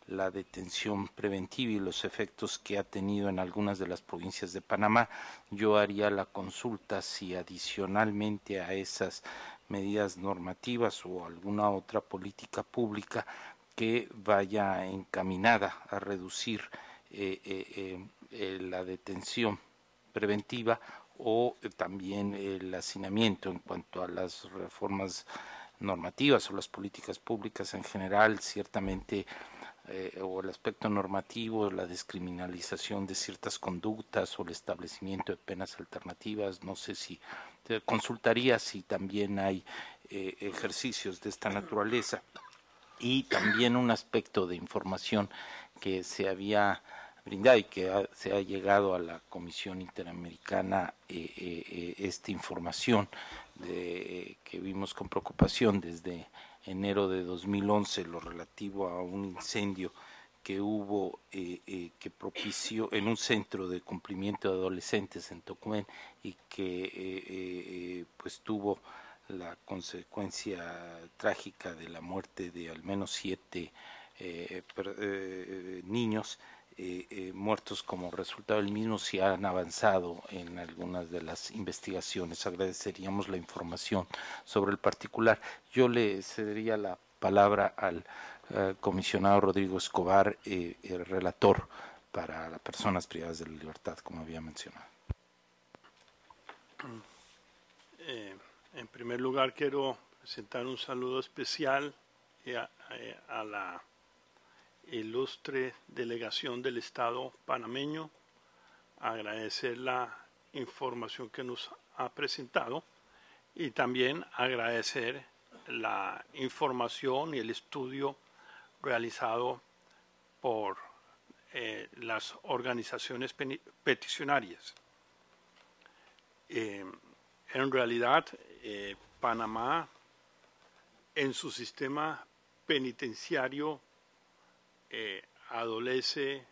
la detención preventiva y los efectos que ha tenido en algunas de las provincias de Panamá. Yo haría la consulta si adicionalmente a esas medidas normativas o alguna otra política pública que vaya encaminada a reducir eh, la detención preventiva o eh, también el hacinamiento en cuanto a las reformas normativas o las políticas públicas en general, ciertamente, eh, o el aspecto normativo, la descriminalización de ciertas conductas o el establecimiento de penas alternativas. No sé si consultaría si también hay eh, ejercicios de esta naturaleza. Y también un aspecto de información que se había brindar y que se ha llegado a la Comisión Interamericana eh, eh, eh, esta información que vimos con preocupación desde enero de 2011, lo relativo a un incendio que hubo que propició en un centro de cumplimiento de adolescentes en Tocumen y que pues tuvo la consecuencia trágica de la muerte de al menos siete niños eh, eh, muertos como resultado del mismo si han avanzado en algunas de las investigaciones. Agradeceríamos la información sobre el particular. Yo le cedería la palabra al eh, comisionado Rodrigo Escobar, el relator para las personas privadas de la libertad, como había mencionado. en primer lugar, quiero presentar un saludo especial a la ilustre delegación del Estado panameño, agradecer la información que nos ha presentado y también agradecer la información y el estudio realizado por eh, las organizaciones peticionarias. Eh, en realidad, eh, Panamá en su sistema penitenciario eh, adolece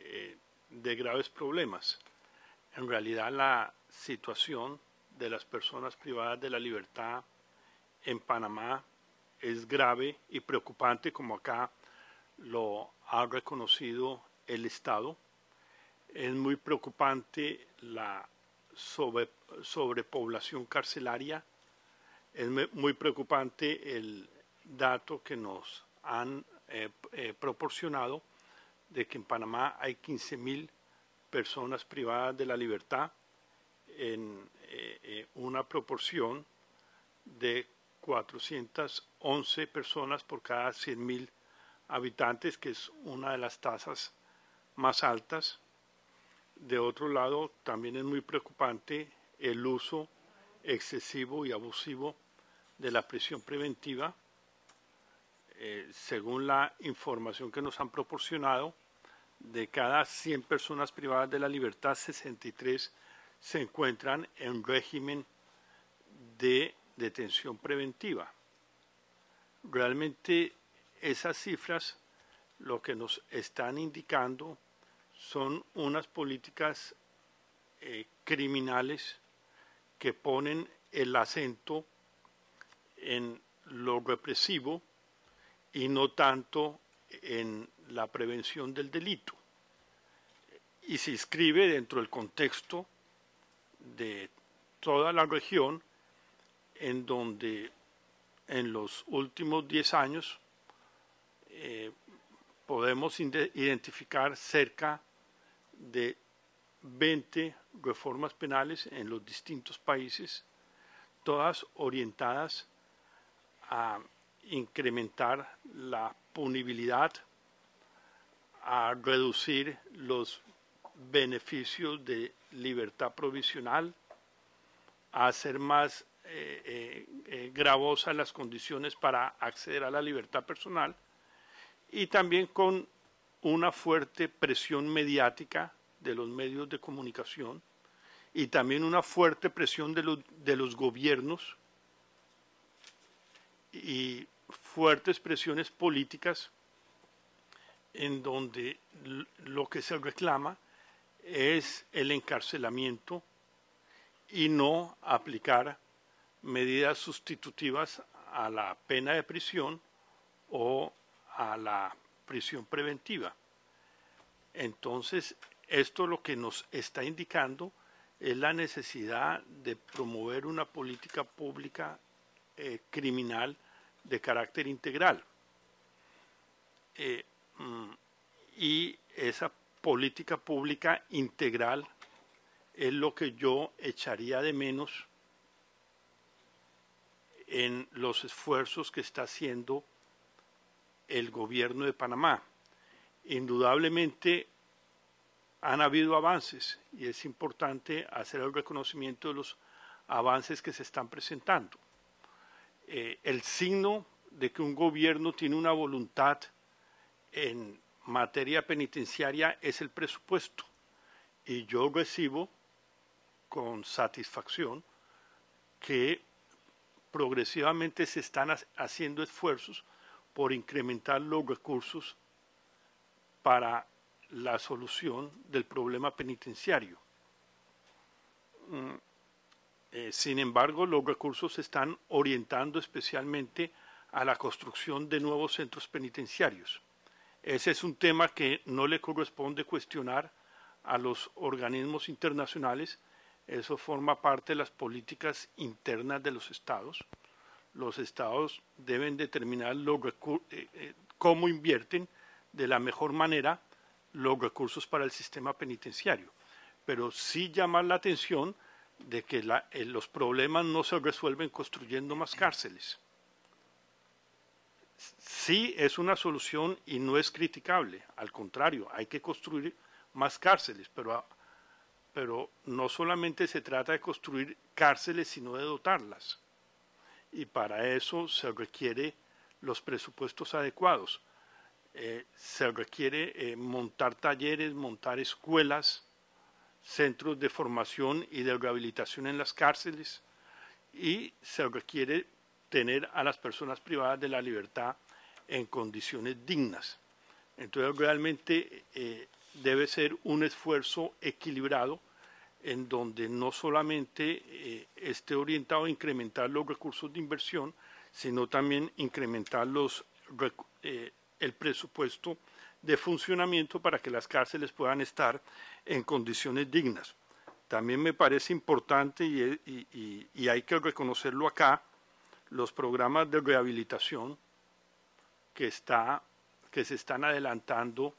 eh, de graves problemas. En realidad la situación de las personas privadas de la libertad en Panamá es grave y preocupante, como acá lo ha reconocido el Estado. Es muy preocupante la sobrepoblación carcelaria. Es muy preocupante el dato que nos han eh, eh, proporcionado de que en Panamá hay 15.000 personas privadas de la libertad en eh, una proporción de 411 personas por cada 100.000 habitantes, que es una de las tasas más altas. De otro lado, también es muy preocupante el uso excesivo y abusivo de la prisión preventiva, eh, según la información que nos han proporcionado, de cada 100 personas privadas de la libertad, 63 se encuentran en régimen de detención preventiva. Realmente esas cifras lo que nos están indicando son unas políticas eh, criminales que ponen el acento en lo represivo y no tanto en la prevención del delito. Y se inscribe dentro del contexto de toda la región en donde en los últimos 10 años eh, podemos identificar cerca de 20 reformas penales en los distintos países, todas orientadas a incrementar la punibilidad, a reducir los beneficios de libertad provisional, a hacer más eh, eh, eh, gravosas las condiciones para acceder a la libertad personal y también con una fuerte presión mediática de los medios de comunicación y también una fuerte presión de de los gobiernos y fuertes presiones políticas en donde lo que se reclama es el encarcelamiento y no aplicar medidas sustitutivas a la pena de prisión o a la prisión preventiva. Entonces, esto lo que nos está indicando es la necesidad de promover una política pública eh, criminal de carácter integral. Eh, mm, y esa política pública integral es lo que yo echaría de menos en los esfuerzos que está haciendo el gobierno de Panamá. Indudablemente han habido avances y es importante hacer el reconocimiento de los avances que se están presentando. Eh, el signo de que un gobierno tiene una voluntad en materia penitenciaria es el presupuesto. Y yo recibo con satisfacción que progresivamente se están haciendo esfuerzos por incrementar los recursos para la solución del problema penitenciario. Mm, eh, sin embargo, los recursos se están orientando especialmente a la construcción de nuevos centros penitenciarios. Ese es un tema que no le corresponde cuestionar a los organismos internacionales. Eso forma parte de las políticas internas de los estados. Los estados deben determinar eh, eh, cómo invierten de la mejor manera los recursos para el sistema penitenciario. Pero sí llamar la atención de que eh, los problemas no se resuelven construyendo más cárceles. Sí es una solución y no es criticable, al contrario, hay que construir más cárceles, pero, no solamente se trata de construir cárceles, sino de dotarlas. Y para eso se requiere los presupuestos adecuados. Eh, se requiere eh, montar talleres, montar escuelas, centros de formación y de rehabilitación en las cárceles y se requiere tener a las personas privadas de la libertad en condiciones dignas. Entonces realmente eh, debe ser un esfuerzo equilibrado en donde no solamente eh, esté orientado a incrementar los recursos de inversión, sino también incrementar los, eh, el presupuesto de funcionamiento para que las cárceles puedan estar en condiciones dignas. También me parece importante, y, hay que reconocerlo acá, los programas de rehabilitación que, que se están adelantando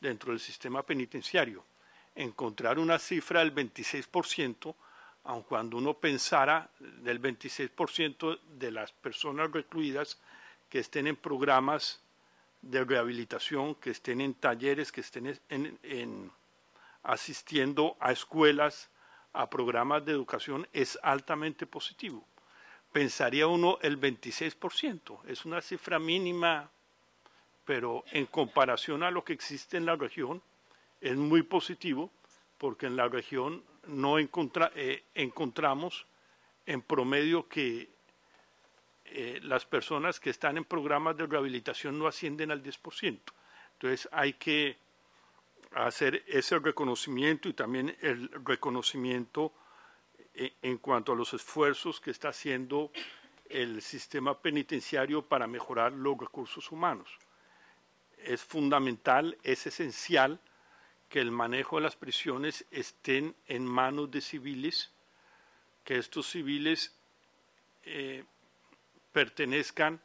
dentro del sistema penitenciario. Encontrar una cifra del 26%, aun cuando uno pensara del 26% de las personas recluidas que estén en programas de rehabilitación, que estén en talleres, que estén en, asistiendo a escuelas, a programas de educación, es altamente positivo. Pensaría uno el 26%, es una cifra mínima, pero en comparación a lo que existe en la región, es muy positivo, porque en la región no eh, encontramos en promedio que eh, las personas que están en programas de rehabilitación no ascienden al 10%. Entonces hay que hacer ese reconocimiento y también el reconocimiento eh, en cuanto a los esfuerzos que está haciendo el sistema penitenciario para mejorar los recursos humanos. Es fundamental, es esencial que el manejo de las prisiones estén en manos de civiles, que estos civiles eh, pertenezcan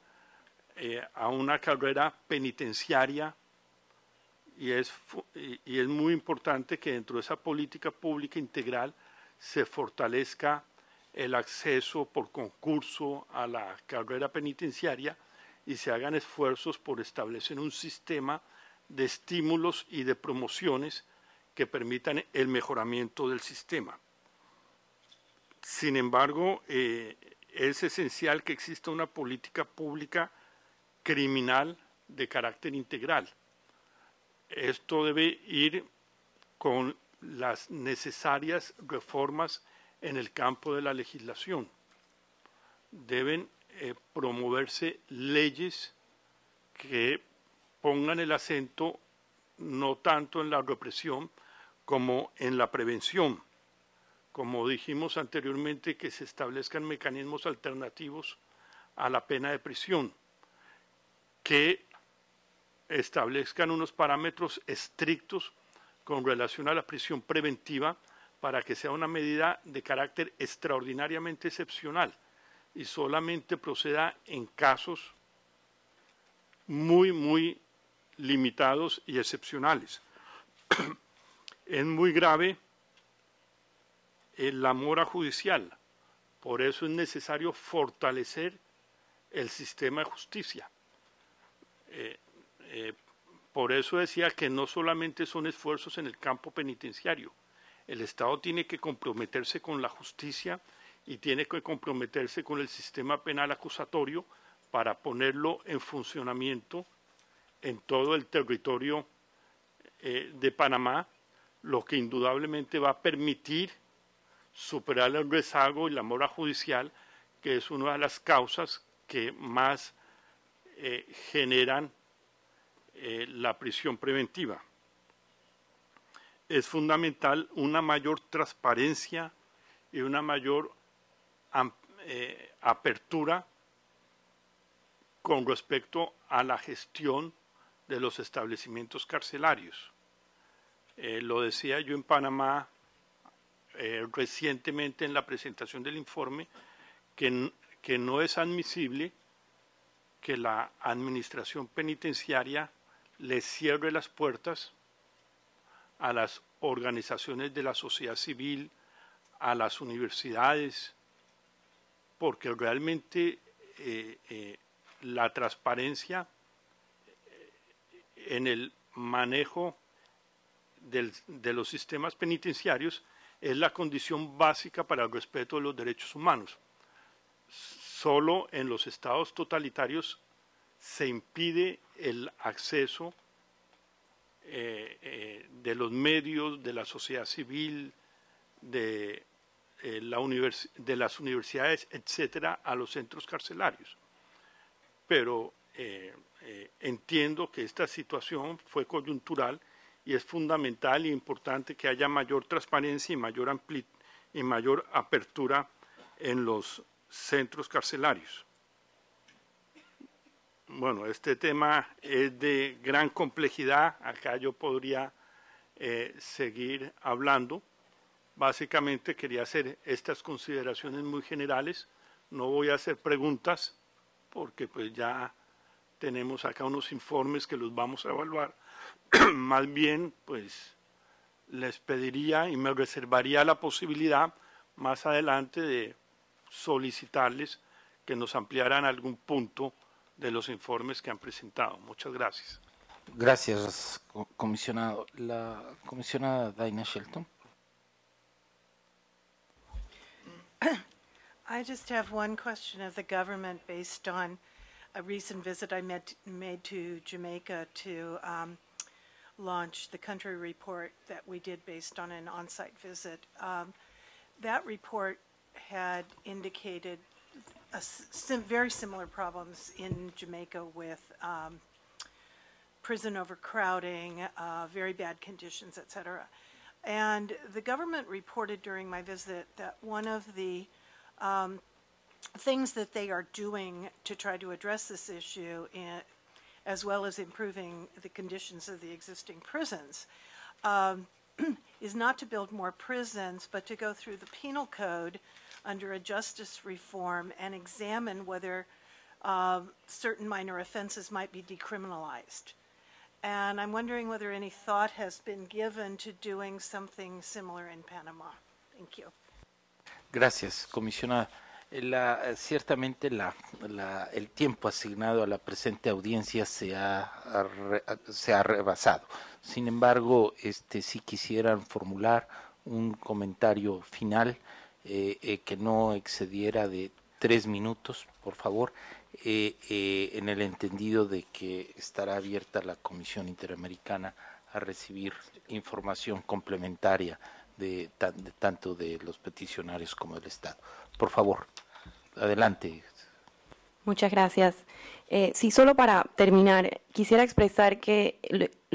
eh, a una carrera penitenciaria y es, muy importante que dentro de esa política pública integral se fortalezca el acceso por concurso a la carrera penitenciaria y se hagan esfuerzos por establecer un sistema de estímulos y de promociones que permitan el mejoramiento del sistema. Sin embargo, eh, es esencial que exista una política pública criminal de carácter integral. Esto debe ir con las necesarias reformas en el campo de la legislación. Deben eh, promoverse leyes que pongan el acento no tanto en la represión como en la prevención como dijimos anteriormente, que se establezcan mecanismos alternativos a la pena de prisión, que establezcan unos parámetros estrictos con relación a la prisión preventiva para que sea una medida de carácter extraordinariamente excepcional y solamente proceda en casos muy, muy limitados y excepcionales. es muy grave la mora judicial. Por eso es necesario fortalecer el sistema de justicia. Eh, eh, por eso decía que no solamente son esfuerzos en el campo penitenciario, el Estado tiene que comprometerse con la justicia y tiene que comprometerse con el sistema penal acusatorio para ponerlo en funcionamiento en todo el territorio eh, de Panamá, lo que indudablemente va a permitir superar el rezago y la mora judicial, que es una de las causas que más eh, generan eh, la prisión preventiva. Es fundamental una mayor transparencia y una mayor eh, apertura con respecto a la gestión de los establecimientos carcelarios. lo decía yo en Panamá eh, recientemente en la presentación del informe que, no es admisible que la administración penitenciaria le cierre las puertas a las organizaciones de la sociedad civil, a las universidades, porque realmente eh, eh, la transparencia en el manejo de los sistemas penitenciarios es la condición básica para el respeto de los derechos humanos. Solo en los estados totalitarios se impide el acceso eh, eh, de los medios, de la sociedad civil, de, eh, de las universidades, etcétera, a los centros carcelarios. Pero entiendo que esta situación fue coyuntural y es fundamental e importante que haya mayor transparencia y mayor, amplitud y mayor apertura en los centros carcelarios. Bueno, este tema es de gran complejidad. Acá yo podría eh, seguir hablando. Básicamente quería hacer estas consideraciones muy generales. No voy a hacer preguntas porque pues, ya tenemos acá unos informes que los vamos a evaluar más bien, pues les pediría y me reservaría la posibilidad más adelante de solicitarles que nos ampliaran algún punto de los informes que han presentado. Muchas gracias. Gracias, comisionado. La comisionada Daina Shelton. I just have one question of the government based on a recent visit I Jamaica to um, launched the country report that we did based on an on-site visit. Um, that report had indicated sim very similar problems in Jamaica with um, prison overcrowding, uh, very bad conditions, etc. And the government reported during my visit that one of the um, things that they are doing to try to address this issue in, as well as improving the conditions of the existing prisons, um, is not to build more prisons, but to go through the penal code under a justice reform and examine whether uh, certain minor offenses might be decriminalized. And I'm wondering whether any thought has been given to doing something similar in Panama. Thank you. Gracias, Commissioner. Eh, ciertamente el tiempo asignado a la presente audiencia se ha, rebasado. Sin embargo, este, si quisieran formular un comentario final eh, eh, que no excediera de tres minutos, por favor, en el entendido de que estará abierta la Comisión Interamericana a recibir información complementaria de tanto de los peticionarios como del Estado. Por favor, adelante. Muchas gracias. Eh, sí, solo para terminar, quisiera expresar que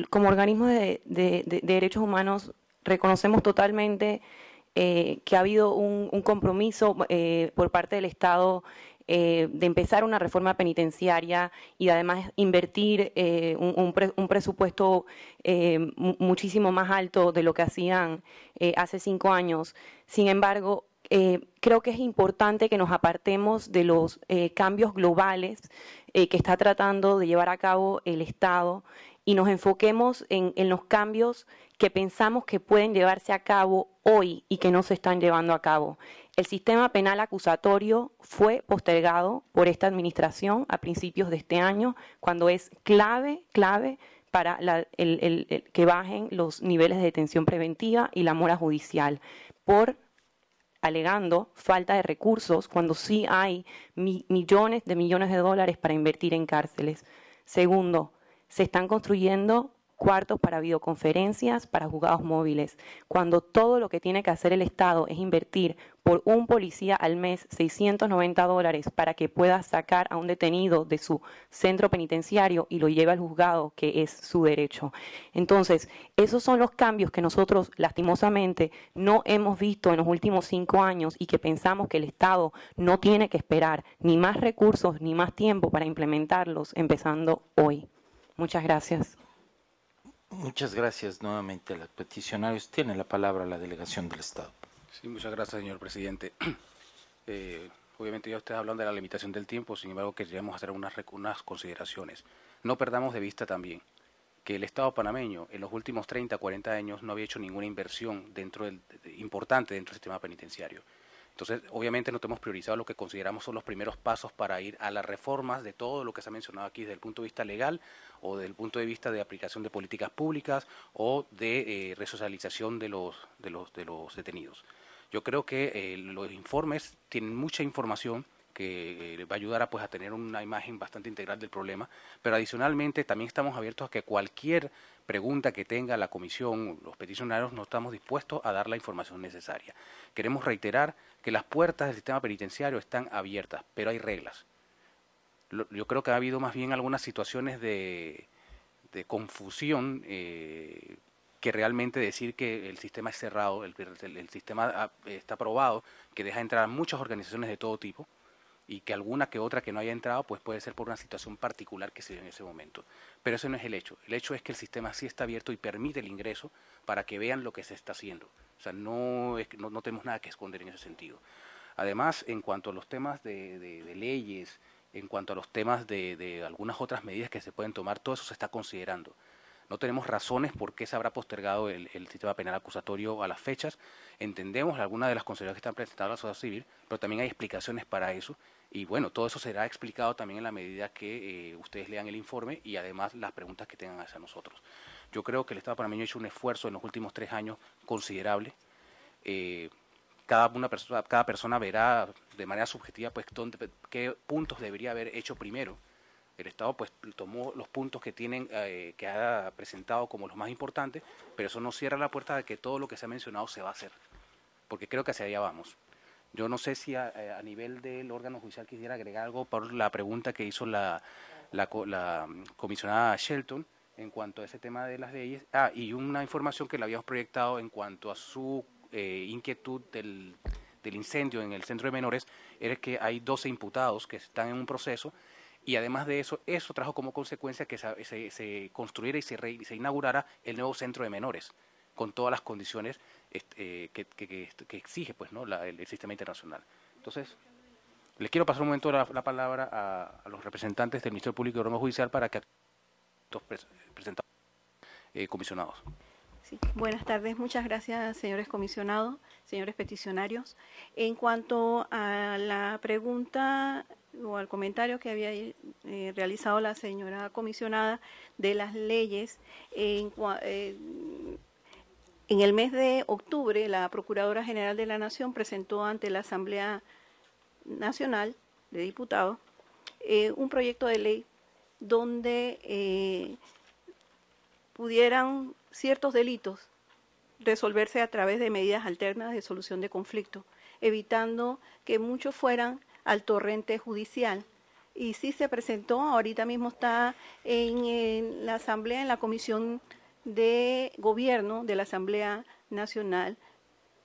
como organismo de, derechos humanos reconocemos totalmente eh, que ha habido un, compromiso eh, por parte del Estado de empezar una reforma penitenciaria y además invertir un, presupuesto muchísimo más alto de lo que hacían hace cinco años. Sin embargo, eh, creo que es importante que nos apartemos de los eh, cambios globales eh, que está tratando de llevar a cabo el Estado y nos enfoquemos en, los cambios que pensamos que pueden llevarse a cabo hoy y que no se están llevando a cabo. El sistema penal acusatorio fue postergado por esta administración a principios de este año, cuando es clave, clave para que bajen los niveles de detención preventiva y la mora judicial por alegando falta de recursos cuando sí hay millones de millones de dólares para invertir en cárceles. Segundo, se están construyendo cuartos para videoconferencias, para juzgados móviles, cuando todo lo que tiene que hacer el Estado es invertir por un policía al mes 690 dólares para que pueda sacar a un detenido de su centro penitenciario y lo lleve al juzgado, que es su derecho. Entonces, esos son los cambios que nosotros lastimosamente no hemos visto en los últimos cinco años y que pensamos que el Estado no tiene que esperar ni más recursos ni más tiempo para implementarlos, empezando hoy. Muchas gracias. Muchas gracias nuevamente a los peticionarios. Tiene la palabra la delegación del Estado. Sí, muchas gracias, señor presidente. Eh, obviamente ya ustedes hablan de la limitación del tiempo, sin embargo queríamos hacer unas, consideraciones. No perdamos de vista también que el Estado panameño en los últimos 30, 40 años no había hecho ninguna inversión dentro importante dentro del sistema penitenciario. Entonces, obviamente no hemos priorizado lo que consideramos son los primeros pasos para ir a las reformas de todo lo que se ha mencionado aquí desde el punto de vista legal o desde el punto de vista de aplicación de políticas públicas o de eh, resocialización de los, detenidos. Yo creo que eh, los informes tienen mucha información que eh, va a ayudar a, pues, a tener una imagen bastante integral del problema, pero adicionalmente también estamos abiertos a que cualquier pregunta que tenga la comisión, los peticionarios, no estamos dispuestos a dar la información necesaria. Queremos reiterar que las puertas del sistema penitenciario están abiertas, pero hay reglas yo creo que ha habido más bien algunas situaciones de, de confusión eh, que realmente decir que el sistema es cerrado, el, sistema está aprobado, que deja entrar a muchas organizaciones de todo tipo y que alguna que otra que no haya entrado, pues puede ser por una situación particular que se dio en ese momento. Pero ese no es el hecho. El hecho es que el sistema sí está abierto y permite el ingreso para que vean lo que se está haciendo. O sea, no, no, no tenemos nada que esconder en ese sentido. Además, en cuanto a los temas de leyes, en cuanto a los temas de, algunas otras medidas que se pueden tomar, todo eso se está considerando. No tenemos razones por qué se habrá postergado el, sistema penal acusatorio a las fechas. Entendemos algunas de las consideraciones que están presentadas en la sociedad civil, pero también hay explicaciones para eso. Y bueno, todo eso será explicado también en la medida que eh, ustedes lean el informe y además las preguntas que tengan hacia nosotros. Yo creo que el Estado panameño ha hecho un esfuerzo en los últimos tres años considerable. Eh, cada una persona cada persona verá de manera subjetiva pues qué puntos debería haber hecho primero el Estado pues tomó los puntos que tienen eh, que ha presentado como los más importantes pero eso no cierra la puerta de que todo lo que se ha mencionado se va a hacer porque creo que hacia allá vamos yo no sé si a, eh, nivel del órgano judicial quisiera agregar algo por la pregunta que hizo la, la, la mm, comisionada Shelton en cuanto a ese tema de las leyes. Ah, y una información que le habíamos proyectado en cuanto a su eh, inquietud del, del incendio en el centro de menores era que hay 12 imputados que están en un proceso y además de eso, eso trajo como consecuencia que se, se construyera y se, inaugurara el nuevo centro de menores con todas las condiciones eh, que, exige pues, ¿no? el, sistema internacional. Entonces, les quiero pasar un momento la, palabra a, los representantes del Ministerio Público y Órgano Judicial para que los presentados eh, comisionados. Buenas tardes, muchas gracias, señores comisionados, señores peticionarios. En cuanto a la pregunta o al comentario que había eh, realizado la señora comisionada de las leyes, eh, en, el mes de octubre, la Procuradora General de la Nación presentó ante la Asamblea Nacional de Diputados eh, un proyecto de ley donde pudieran ciertos delitos resolverse a través de medidas alternas de solución de conflicto, evitando que muchos fueran al torrente judicial. Y sí se presentó, ahorita mismo está en, la Asamblea, en la Comisión de Gobierno de la Asamblea Nacional,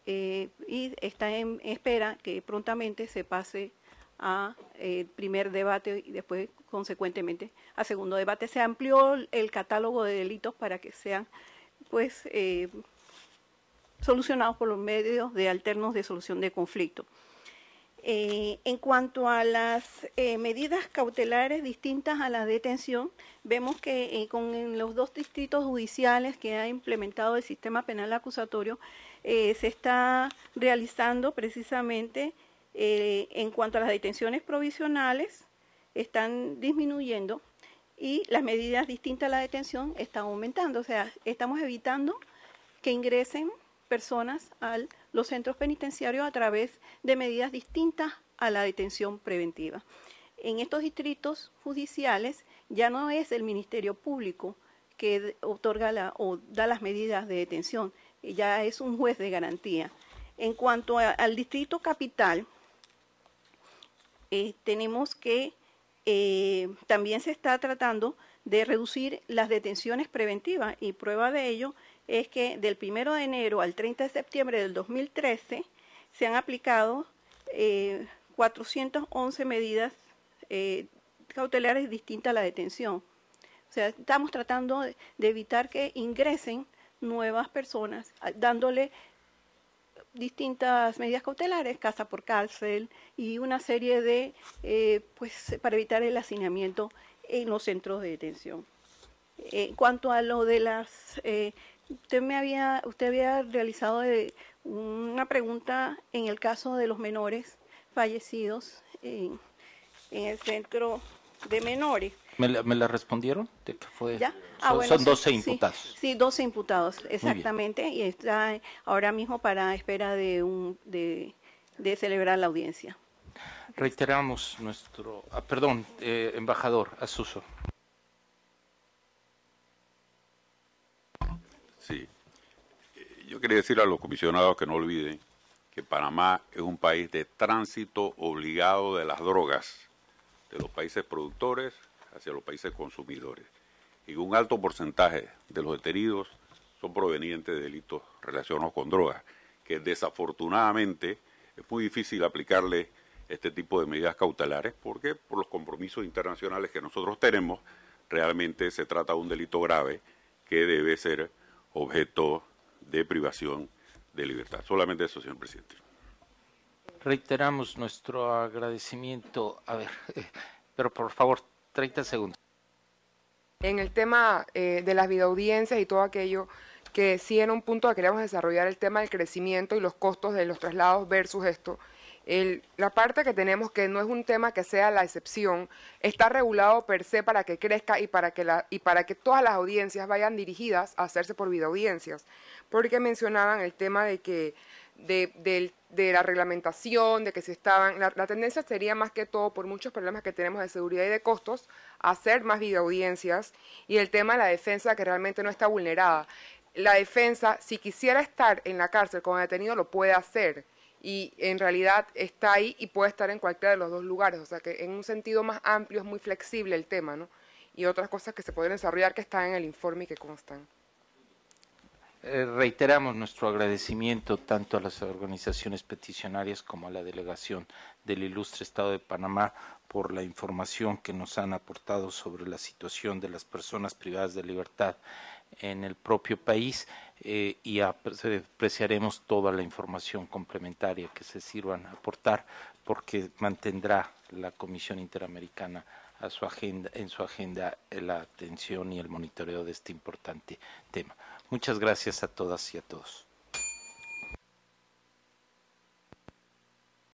eh, y está en espera que prontamente se pase a el eh, primer debate y después, consecuentemente, a segundo debate. Se amplió el catálogo de delitos para que sean pues eh, solucionados por los medios de alternos de solución de conflicto. Eh, en cuanto a las eh, medidas cautelares distintas a la detención, vemos que con los dos distritos judiciales que ha implementado el sistema penal acusatorio, se está realizando precisamente en cuanto a las detenciones provisionales, están disminuyendo y las medidas distintas a la detención están aumentando. O sea, estamos evitando que ingresen personas a los centros penitenciarios a través de medidas distintas a la detención preventiva. En estos distritos judiciales ya no es el Ministerio Público que otorga o da las medidas de detención, ya es un juez de garantía. En cuanto al distrito capital, eh, tenemos que eh, también se está tratando de reducir las detenciones preventivas y prueba de ello es que del 1 de enero al 30 de septiembre del 2013 se han aplicado eh, 411 medidas eh, cautelares distintas a la detención. O sea, estamos tratando de evitar que ingresen nuevas personas, dándole distintas medidas cautelares, casa por cárcel y una serie de, eh, pues, para evitar el hacinamiento en los centros de detención. En cuanto a lo de las, eh, usted me había, usted había realizado eh, una pregunta en el caso de los menores fallecidos en el centro de menores. ¿Me la, respondieron? fue? Ah, son, 12 imputados. Sí, 12 imputados, exactamente. Y está ahora mismo para espera de, un, de, celebrar la audiencia. Reiteramos nuestro. Ah, perdón, eh, embajador Asuso. Sí. Eh, yo quería decir a los comisionados que no olviden que Panamá es un país de tránsito obligado de las drogas de los países productores hacia los países consumidores y un alto porcentaje de los detenidos son provenientes de delitos relacionados con drogas, que desafortunadamente es muy difícil aplicarle este tipo de medidas cautelares porque por los compromisos internacionales que nosotros tenemos, realmente se trata de un delito grave que debe ser objeto de privación de libertad. Solamente eso, señor presidente. Reiteramos nuestro agradecimiento. A ver, pero por favor, 30 segundos. En el tema eh, de las videoaudiencias y todo aquello, que sí en un punto que queríamos desarrollar el tema del crecimiento y los costos de los traslados versus esto. la parte que tenemos que no es un tema que sea la excepción, está regulado per se para que crezca y para que, y para que todas las audiencias vayan dirigidas a hacerse por videoaudiencias, porque mencionaban el tema de que de, la reglamentación, de que si estaban, la, tendencia sería más que todo por muchos problemas que tenemos de seguridad y de costos, hacer más videoaudiencias y el tema de la defensa que realmente no está vulnerada. La defensa, si quisiera estar en la cárcel como detenido, lo puede hacer y en realidad está ahí y puede estar en cualquiera de los dos lugares, o sea que en un sentido más amplio es muy flexible el tema, ¿no? Y otras cosas que se pueden desarrollar que están en el informe y que constan. Eh, reiteramos nuestro agradecimiento tanto a las organizaciones peticionarias como a la delegación del ilustre Estado de Panamá por la información que nos han aportado sobre la situación de las personas privadas de libertad en el propio país eh, y apreciaremos toda la información complementaria que se sirvan a aportar porque mantendrá la Comisión Interamericana en su agenda eh, la atención y el monitoreo de este importante tema. Muchas gracias a todas y a todos.